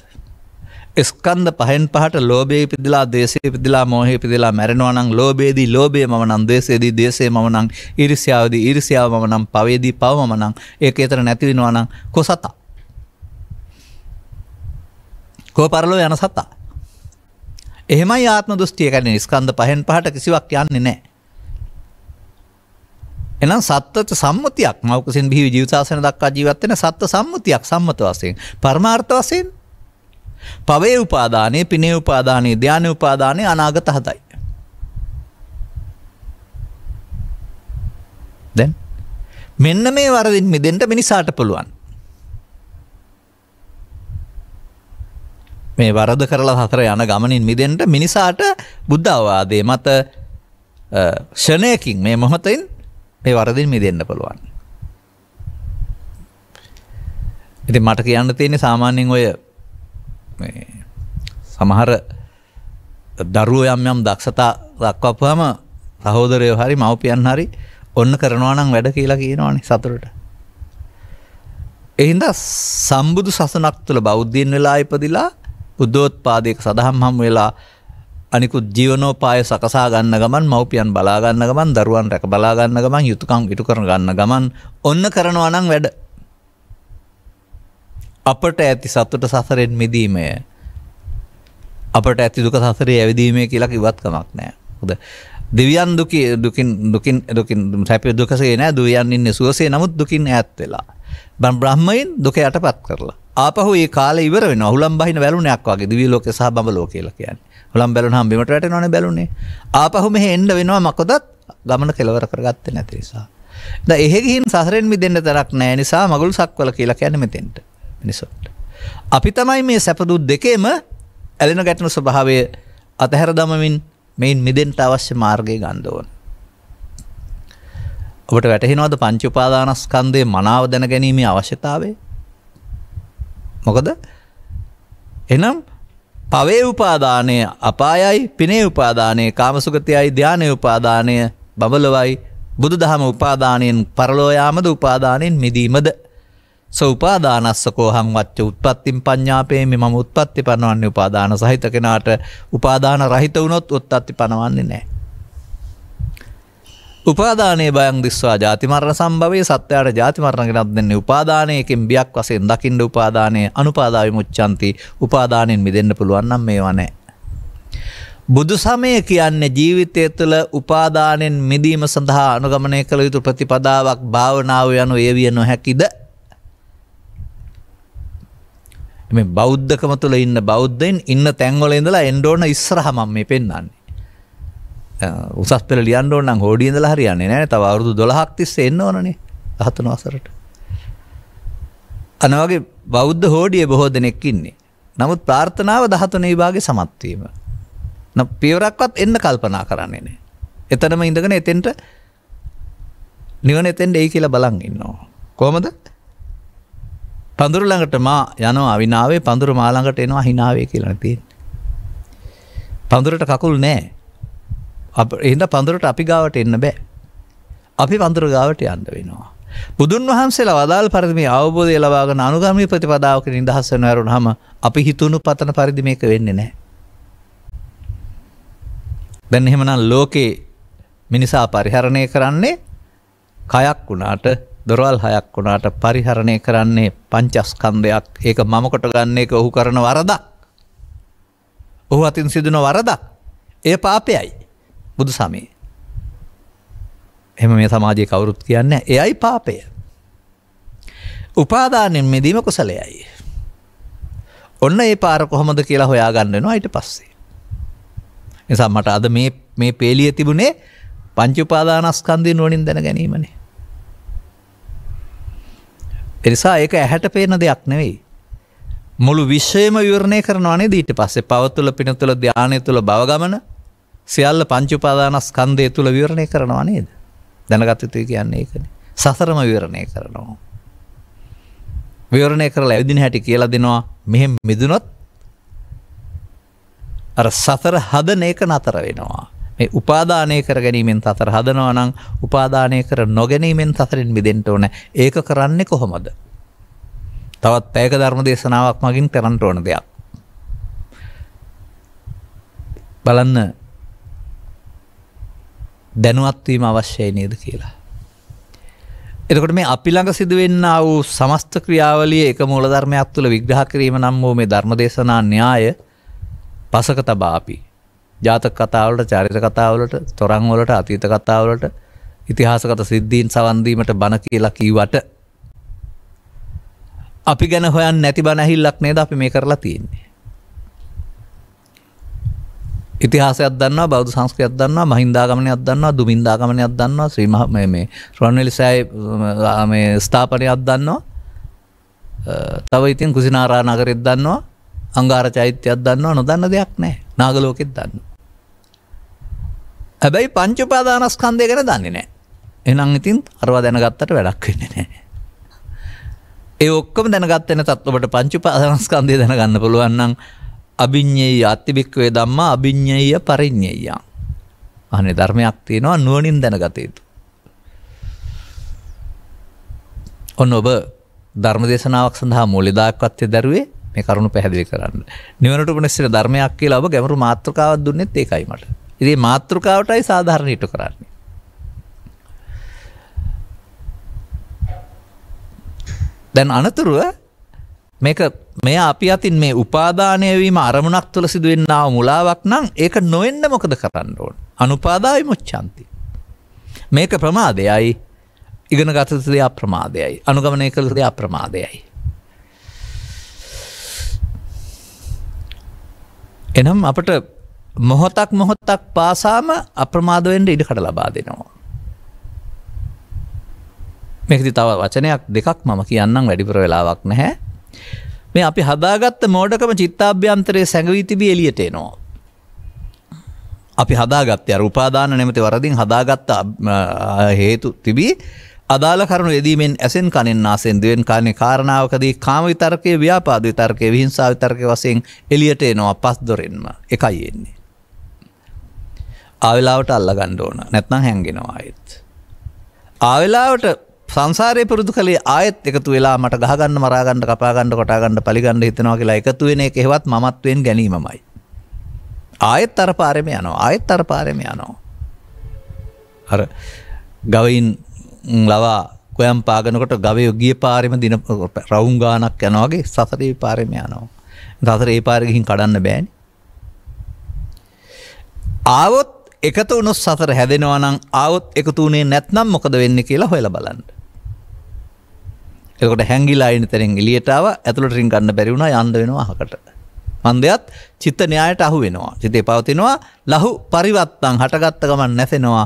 ස්කන්ද පහෙන් පහට ලෝබේ පිදිලා දේශේ පිදිලා මෝහහි පිදිලා මැරෙනවනං ලෝබේදී ලෝබේ මනං දේශේදී දේශේ මනං ඉරිසිාවදී ඉරිසිාව මනම් පවේදී පවමනං ඒක එතර නැතිවෙනවනං කොසතා. කෝ පරලෝ යන සතා. එහෙමයි ආත්ම දුෘෂ්ටිය කැන ස්කන්ද පහෙන් පහට කිසිවක් යන්නේ නෑ. එනම් සත්වත සම්මතියක් මවකසින් බිහි ජීවිතාසන දක්වා ජීවත්වෙන සත්ව සම්මතියක් සම්මත වසයෙන් පර්මාර්ථ වසයෙන් පවේ උපාදානය පිනේ උපාදානය ධ්‍යාන උපාදානය අනාගත හතයි. දැන් මෙන්න මේ වරදින් මිදෙන්ට මිනිසාට පුළුවන්. මේ වරද කරලා හතර යන ගමනින් මිදෙන්ට මිනිසාට බුද්ධ අවවාදය මත ෂණයකින් මේ මොහොතයින් මේ වරදින් මිදෙන්න්න පුළුවන්. ඉති මට කියන්න තියෙන සාමාන්‍යෙන් ඔය සමහර දරුව යම් යම් දක්ෂතා දක්වපුහම සහෝදරය හරි මව්පියන් හරි ඔන්න කරනවා නම් වැඩ කියලා කියනවානේ සතුරට. එහින්ද සම්බුදු සසනක් තුළ බෞද්ධයෙන් වෙලා ඉපදිලා බුද්ධෝත්පාදයක සඳහම් හම් වෙලා අනිකුත් ජීවනෝපාය සකසා ගන්න ගමන් මව්පියන් බලා ගන්න ගමන් දරුවන් රැක බලා ගන්න ගමන් යුතුයකම් ඉටු කරන ගන්න ගමන් ඔන්න කරනවා නම් වැඩ අපට ඇති සත්වට සසරෙන් මිදීමය අපට ඇති දුක සසරේ ඇවිදීමේ කියලා කිවත්කමක් නෑ හොද දෙවියන් දුක දුකින් දුකින් දුකින් සැපය දුකසේ නෑ දෙවියන් ඉන්නේ සුවසේ නමුත් දුකින් ඈත් වෙලා බන් බ්‍රහ්මයින් දුක යටපත් කරලා ආපහු ඒ කාලේ ඉවර වෙනවා හුලම් බහින බැලුණයක් වගේ දිව්‍ය ලෝකේ සහ බඹ ලෝකේ කියලා කියන්නේ හුලම් බැලුණාම බිමට වැටෙනවනේ බැලුනේ ආපහු මෙහෙ එන්න වෙනවා මකදත් ගමන කෙලවර කරගත්තේ නැති නිසා දැන් එහෙ ගිහින් සසරෙන් මිදෙන්න තරක් නෑ නිසා මගුල් සක්වල කියලා කියන්නේ මෙතෙන්ට මිනිසුන්ට. අපි තමයි මේ සැපදුත් දෙකේම ඇලෙන ගැටනු ස්වභාවය අතහැර දමමින් මෙයින් මිදෙන්ට අවශ්‍ය මාර්ගය ගන්දෝන. ඔබට වැටහෙනවද පංචුපාදානස්කන්දය මනාව දැන ගැනීමේ අවශ්‍යතාවේ. මොකද එනම් පවේ උපාදානය අපායයි පිනේ උපාදානය කාමසුගතියයි ධ්‍යානය උපාදානය බබලවයි බුදු දහම උපාදානයෙන් පරලෝයාමද උපාදානයෙන් මිදීමද සවඋපාදානස්සකෝ හංවච්ච උත්පත්තිම් පඤ්ඥාපේ මෙම උත්පත්ති පණවන්නේ උපාදාන සහිත කෙනාට උපාදාන රහිත වුණොත් උත්තත්ති පණවන්නේ නෑ. උපාදානය බයන් දිස්වා ජාතිමරණ සම්භවය සත්‍යයට ජාතිමරණගෙනත් දෙන්නේ උපාදානයකින් බියක් වසයෙන් දකිින්ඩ උපාදානය අනුපාදාව මුච්චන්ති උපාදානයෙන් මිදන්න පුළුවන්නම් මේවනෑ. බුදු සමය කියන්නේ ජීවිතය තුළ උපාදානෙන් මිදීම සඳහා අනුගමනය කළ යුතු ප්‍රතිපදාවක් භාවනාව යනු ඒවිය නොහැකිද මේ බෞද්ධකම තුළ ඉන්න බෞද්ධයෙන් ඉන්න තැන්වල ඉඳලා එන්ඩ ඕන ඉස්සරහ මම මේ පෙන්වන්නේ. උසස් පෙළ ලියන්න ඕන නම් හොඩිය ඉඳලා හරියන්නේ නැහැ. තව අවුරුදු 12ක් තිස්සේ එන්න ඕනනේ. රහතන වසරට. අන වගේ බෞද්ධ හෝඩිය බොහෝ දෙනෙක් ඉන්නේ. නමුත් ප්‍රාර්ථනාව 13 විභාගේ සමත් වීම. නම් පියවරක්වත් එන්න කල්පනා කරන්නේ නැහැ. එතනම ඉඳගෙන එතෙන්ට නිවන එතෙන්ට එයි කියලා බලන් ඉන්නවා. කොහමද? පඳුරුළඟට මා යන අවිනාවේ පඳුරු මාළඟට එනවා හිනාවේ කියලනතින්. පඳුරට කකුල් නෑ එහිද පඳුරට අපි ගාවට එන්න බෑ. අපි පඳුර ගාවට යන්න වෙනවා. බුදුන් වහන්සේලා වදාල් පරිදිම අවබෝධය ලබාගෙන අනුගමී ප්‍රතිපදාවක නිදහස්සන ඇරුණ හම අපි හිතුණු පතන පරිදි මේක වෙන්නේ නෑ. දැන් එහෙමනම් ලෝකේ මිනිසා පරිහරණය කරන්නේ කයක් වුණාට දොරවල් හයක් වුණාට පරිහරණය කරන්නේ පංචස්කන්ධයක් ඒක මම කොට ගන්න එක ඔහු කරන වරදක්. ඔහු අතින් සිදුන වරදක්. ඒ පාපයයි. බුදු සමයේ. එහෙම මේ සමාජයේ කවුරුත් කියන්නේ එයයි පාපය. උපාදානෙන් මෙදීම කුසලයයි. ඔන්න ඒ පාර කොහොමද කියලා හොයාගන්න වෙනවා ඊට පස්සේ. නිසා මට අද මේ මේ පේලිය තිබුණේ පංච උපාදානස්කන්ධය නුවණින් දැන ගැනීමනේ. එනිසා ඒක ඇහැට පේන දෙයක් නෙවෙයි. මුළු විශ්වයම විවරණය කරනවානේ දීට පස්සේ පවතුල පින තුළ ධ්‍යානය තුළ බවගමන සියල්ල පංචුපාදානස්කන්දය තුළ විවරණය කරනවා නේද. දැනගතතුයි කියන්නේ ඒකන. සසරම විවරණය කරනවා. විවරණය කරලා ඇවිදින හැටි කියලා දෙනවා මෙහෙම මිදුනොත් අර සතර හදන එක නතර වෙනවා. මේ උපාදානය කර ගැනීමෙන් සතර හදනවා නම් උපාදානය කර නොගැනීමෙන් සතරින් මිදෙන්න ඕන. ඒක කරන්නේ කොහොමද? තවත් පැයක ධර්ම දේශනාවක් මගින් කරන්න ඕන දෙයක්. බලන්න දැනුවත් වීම අවශ්‍යයි නේද කියලා. එතකොට මේ අපි ළඟ සිදුවෙන්න වූ සමස්ත ක්‍රියාවලිය එක මූලධර්මයක් තුළ විග්‍රහ කිරීම නම් වූ මේ ධර්මදේශනා න්‍යාය පසක තබා අපි ජාතක කතාවලට චරිත කතාවලට තොරංවලට අතීත කතාවලට ඉතිහාසකත සිද්ධීන් සවන්දීමට බණ කියලා කීවට අපි ගැන හොයන් නැති බණැහිල්ලක් නේද අපි මේ කරලා තියෙන්නේ. ඉතිහාසයක් දන්නවා බෞද්ධ සංස්කෘතියක් දන්නවා මහින්දාගමනයක් දන්නවා දුමින්දාගමනයක් දන්නවා ශ්‍රී මහ මේ මේ රොන්වෙලිසෑයි මේ ස්ථාපනයක් දන්නවා තව ඉතින් කුසිනාරා නගරෙත් දන්නවා අංගාර චෛත්‍යයක් දන්නවා නොදන්න දෙයක් නෑ නාගලෝකෙත් දන්නවා හැබැයි පංචුපාදානස්කන්දය ගැන දන්නේ නෑ. එනම් ඉතින් අරවා දැනගත්තට වැඩක් වෙන්නේ නෑ. ඒ ඔක්කොම දැනගත්තෙන තත්ත්වයට පංචුපාදානස්කන්දය දැනගන්න පුළුවන් නම් අභිඤ්ඤේය අතිබික්කවේ ධම්මා අභිඤ්ඤේය පරිඤ්ඤේය. අනේ ධර්මයක් තියෙනවා නුවණින් දැනගත යුතු. ඔන්න ඔබ ධර්ම දේශනාවක් සඳහා මූලිදායකත්වයේ දරුවේ මේ කරුණු පැහැදිලි කරන්න. නිවනට උපනිශ්‍ර ධර්මයක් කියලා ඔබ ගැඹුරු මාතෘකාවක් දුන්නෙත් ඒකයි මට. ඉතින් මාත්‍රකාවටයි සාධාරණ ඊට කරන්නේ. දැන් අනතුරුව මේක මෙය අපි අතින් මේ උපාදානය වීම අරමුණක් තුළ සිදුවෙන්නාව මුලාවක් නම් ඒක නොවෙන්න මොකද කරන්න ඕන. අනුපාදා විමුච්ඡන්ති. මේක ප්‍රමාදයයි ඉගෙන ගත දේ අප්‍රමාදයයි. අනුගමනය කළ දේ අප්‍රමාදයයි. එනම් අපට මොහොතක් මොහොත්තක් පාසාම අප්‍රමාදවෙන්ට ඉඩකට ලබා දෙනවා. මෙකති තව වචනයක් දෙකක් මම කියන්නම් වැඩිපුර වෙලාවක් නැහැ. මේ අපි හදාගත්ත මෝඩකම චිත්තාභ්‍යන්තරය සැඟවී තිබී එලියට එනවා. අපි හදාගත්ය රුපාදාන නැමති වරදින් හදාගත්තා හේතු තිබී අදාළ කරුණු යෙදීමෙන් ඇසෙන් කනෙන් නාසෙන් දෙවෙන් කාණය කාරණාවකදී කාම විතර්කය ව්‍යාපාද විතර්කය විහිංසා විතර්කය වසයෙන් එලියට එනවා පස් දොරෙන්ම එකයි එන්නේ. ආවෙලාවට අල්ලගන්න ඕන නැත්නම් හැන්ගෙනවා ආයෙත්. ආවෙලාවට සංසාරය පුරුදු කළේ ආයෙත් එකතු වෙලා මට ගහගන්න මරාගන්න කපාගන්න කොටාගන්න පලිගන්න හිතනවා කියලා එකතු වෙන එක හෙවත් මමත්වෙන් ගැනීමමයි. ආයෙත් අර පාරෙම යනවා ආයෙත් අර පාරෙම යනවා. අර ගවයින් ලවා කොයම් පාගනකොට ගවය ගිය පාරෙම දින රවුන් ගානක් යනවාගේ සසරේ පාරෙම යනවා. සසර ඒ පාරගිහින් කඩන්න බෑනි. ආවොත් එකතු වුණු සතර හැදෙනවා නම් ආවොත් එකතු වුණේ නැත්නම් මොකද වෙන්නේ කියලා හොයලා බලන්න. එතකොට හැංගිලා ඉන්න තැනින් එළියට ආව ඇතුළට රින් ගන්න බැරි වුණා යන්න වෙනවා අහකට. මන්දයත් චිත්ත න්යායට අහු වෙනවා. චිතේ පවතිනවා ලහු පරිවත්තං හටගත්ත ගමන් නැසෙනවා.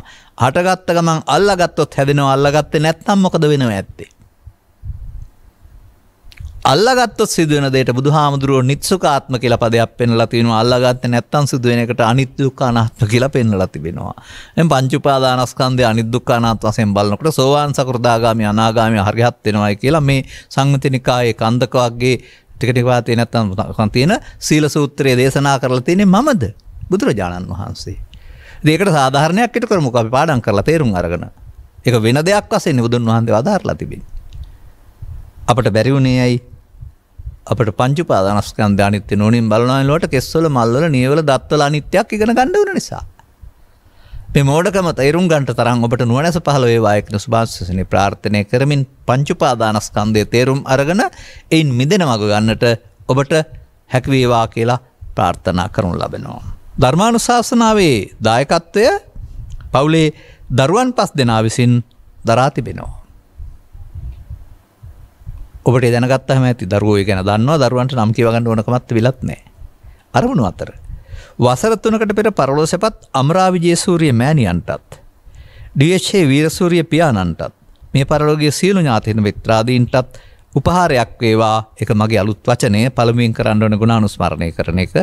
හටගත්ත ගමන් අල්ලගත්තොත් හැදෙනවා අල්ලගත්තේ නැත්නම් මොකද වෙනව ඇත්තේ? අල්ලගත්තොත් සිදුවන දේට බුදුහාමුදුරුවෝ නිත්සුකාත්ම කියලා පදයක් පෙන්ලා තිනවා අල්ලගත්තේ නැත්තම් සිදුවෙන එකට අනිත්‍යුක්ඛ අනාත්ම කියලා පෙන්ලා තිබෙනවා. දැන් පංච උපාදානස්කන්ධය අනිත්‍යුක්ඛ අනාත්ම වශයෙන් බලනකොට සෝවාන් සකෘදාගාමි අනාගාමි හරියත් වෙනවායි කියලා මේ සංවිතනිකායේ කන්දක වර්ගයේ ටික ටික වාතේ නැත්තම් තියෙන සීල සූත්‍රයේ දේශනා කරලා තියෙන්නේ මමද බුදුරජාණන් වහන්සේ. ඒකට සාධාරණයක් ඊට කරමු අපි පාඩම් කරලා තේරුම් අරගෙන. ඒක වෙන දෙයක් වශයෙන් බුදුන් වහන්සේ අදාහරලා තිබෙනවා. අපට බැරි වුණේ ඇයි අපට පංචුපාදානස්කන් ධානිත්‍ය නොනින් බලනලට කෙස්වල මල්ල නියවල දත්වල අනිත්‍යයක් ඉගෙන ගන්න වන නිසා. මේ මෝඩකම තේරුම් ගන්ට තරම් ඔබට නුවනැස පහල වේවායක සුභාශසනය ප්‍රාර්ථනය කරමින් පංචුපාදානස්කන්දය තේරුම් අරගෙන එයින් මිදෙන මග ගන්නට ඔබට හැකිවේවා කියලා ප්‍රාර්ථනා කරනු ලබෙනවා. ධර්මානුශාසනාවේ දායකත්වය පවුලේ දරුවන් පස් දෙනා විසින් දරාතිබෙනවා. ඔබට දැනගත්තහම ඇති දරුවෝ ගැන දන්නවා දරුවන්ට නම් කියවගන්න ඕනකමත් විලත් නෑ. අරමුණු අතර. වසර තුනකට පෙර පරලෝ සැපත් අමරාවිජයසූරිය මෑණියන්ටත්. ඩHේ වීරසූරිය පියාණන්ටත් මේ පරලෝගේ සියලු ඥාතින විත්‍රාදීන්ටත් උපහාරයක් වේවා එක මගේ අලුත් වචනය පළමුවෙන් කරන්නවන ගුණානුස්මරණය කරන එක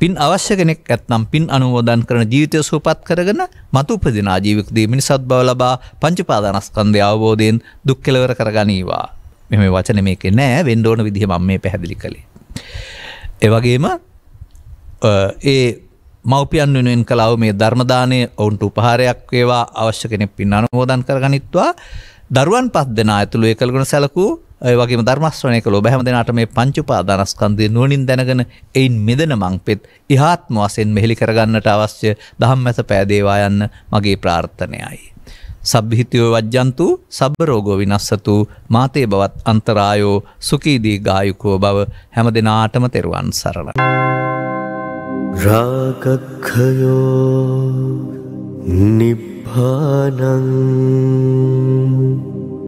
පින් අවශ්‍ය කෙනෙක් ඇත්නම් පින් අනුවෝදන් කරන ජීවිතය සූපත් කරගෙන මතු උපදිනා ජීවිකදී මිනිසත් බව ලබා පංචපාදානස්කන්ධය අවබෝධයෙන් දුක්කෙලවර කරගනීවා. මෙම වචන මේක නෑ වෙන්ඩෝන විදිහ මම මේ පැහැදිලි කළේ. එවගේම ඒ මව්පියන් වෙනුවෙන් කලාව මේ ධර්මදානය ඔවුන්ට උපහාරයක් ඒවා අවශ්‍ය කෙනෙක් පින් අනුමෝදන් කර ගනිත්වා දරුවන් පත් දෙෙන ඇතුළු ඒකල්ගුණ සැලකූ ඒවගේ ධර්මස්වනය කළ බැහම දෙනට මේ පංචුපාදානස්කන්දය නුවනින් දැනගෙන එයින් මෙදෙන මං පෙත් ඉහාත්ම වසයෙන් මෙහෙළි කරගන්නට අවශ්‍ය දහම් ඇස පෑදේවා යන්න මගේ ප්‍රාර්ථනයයි. සබ්භිහිතයෝ වජ්ජන්තු සබ්බ රෝගෝ විනස්සතු මාතේ බවත් අන්තරායෝ සුකීදී ගායුකෝ බව හැම දෙනාටම තෙරුවන් සරණ. රාගක්හයෝ නිබ්භානං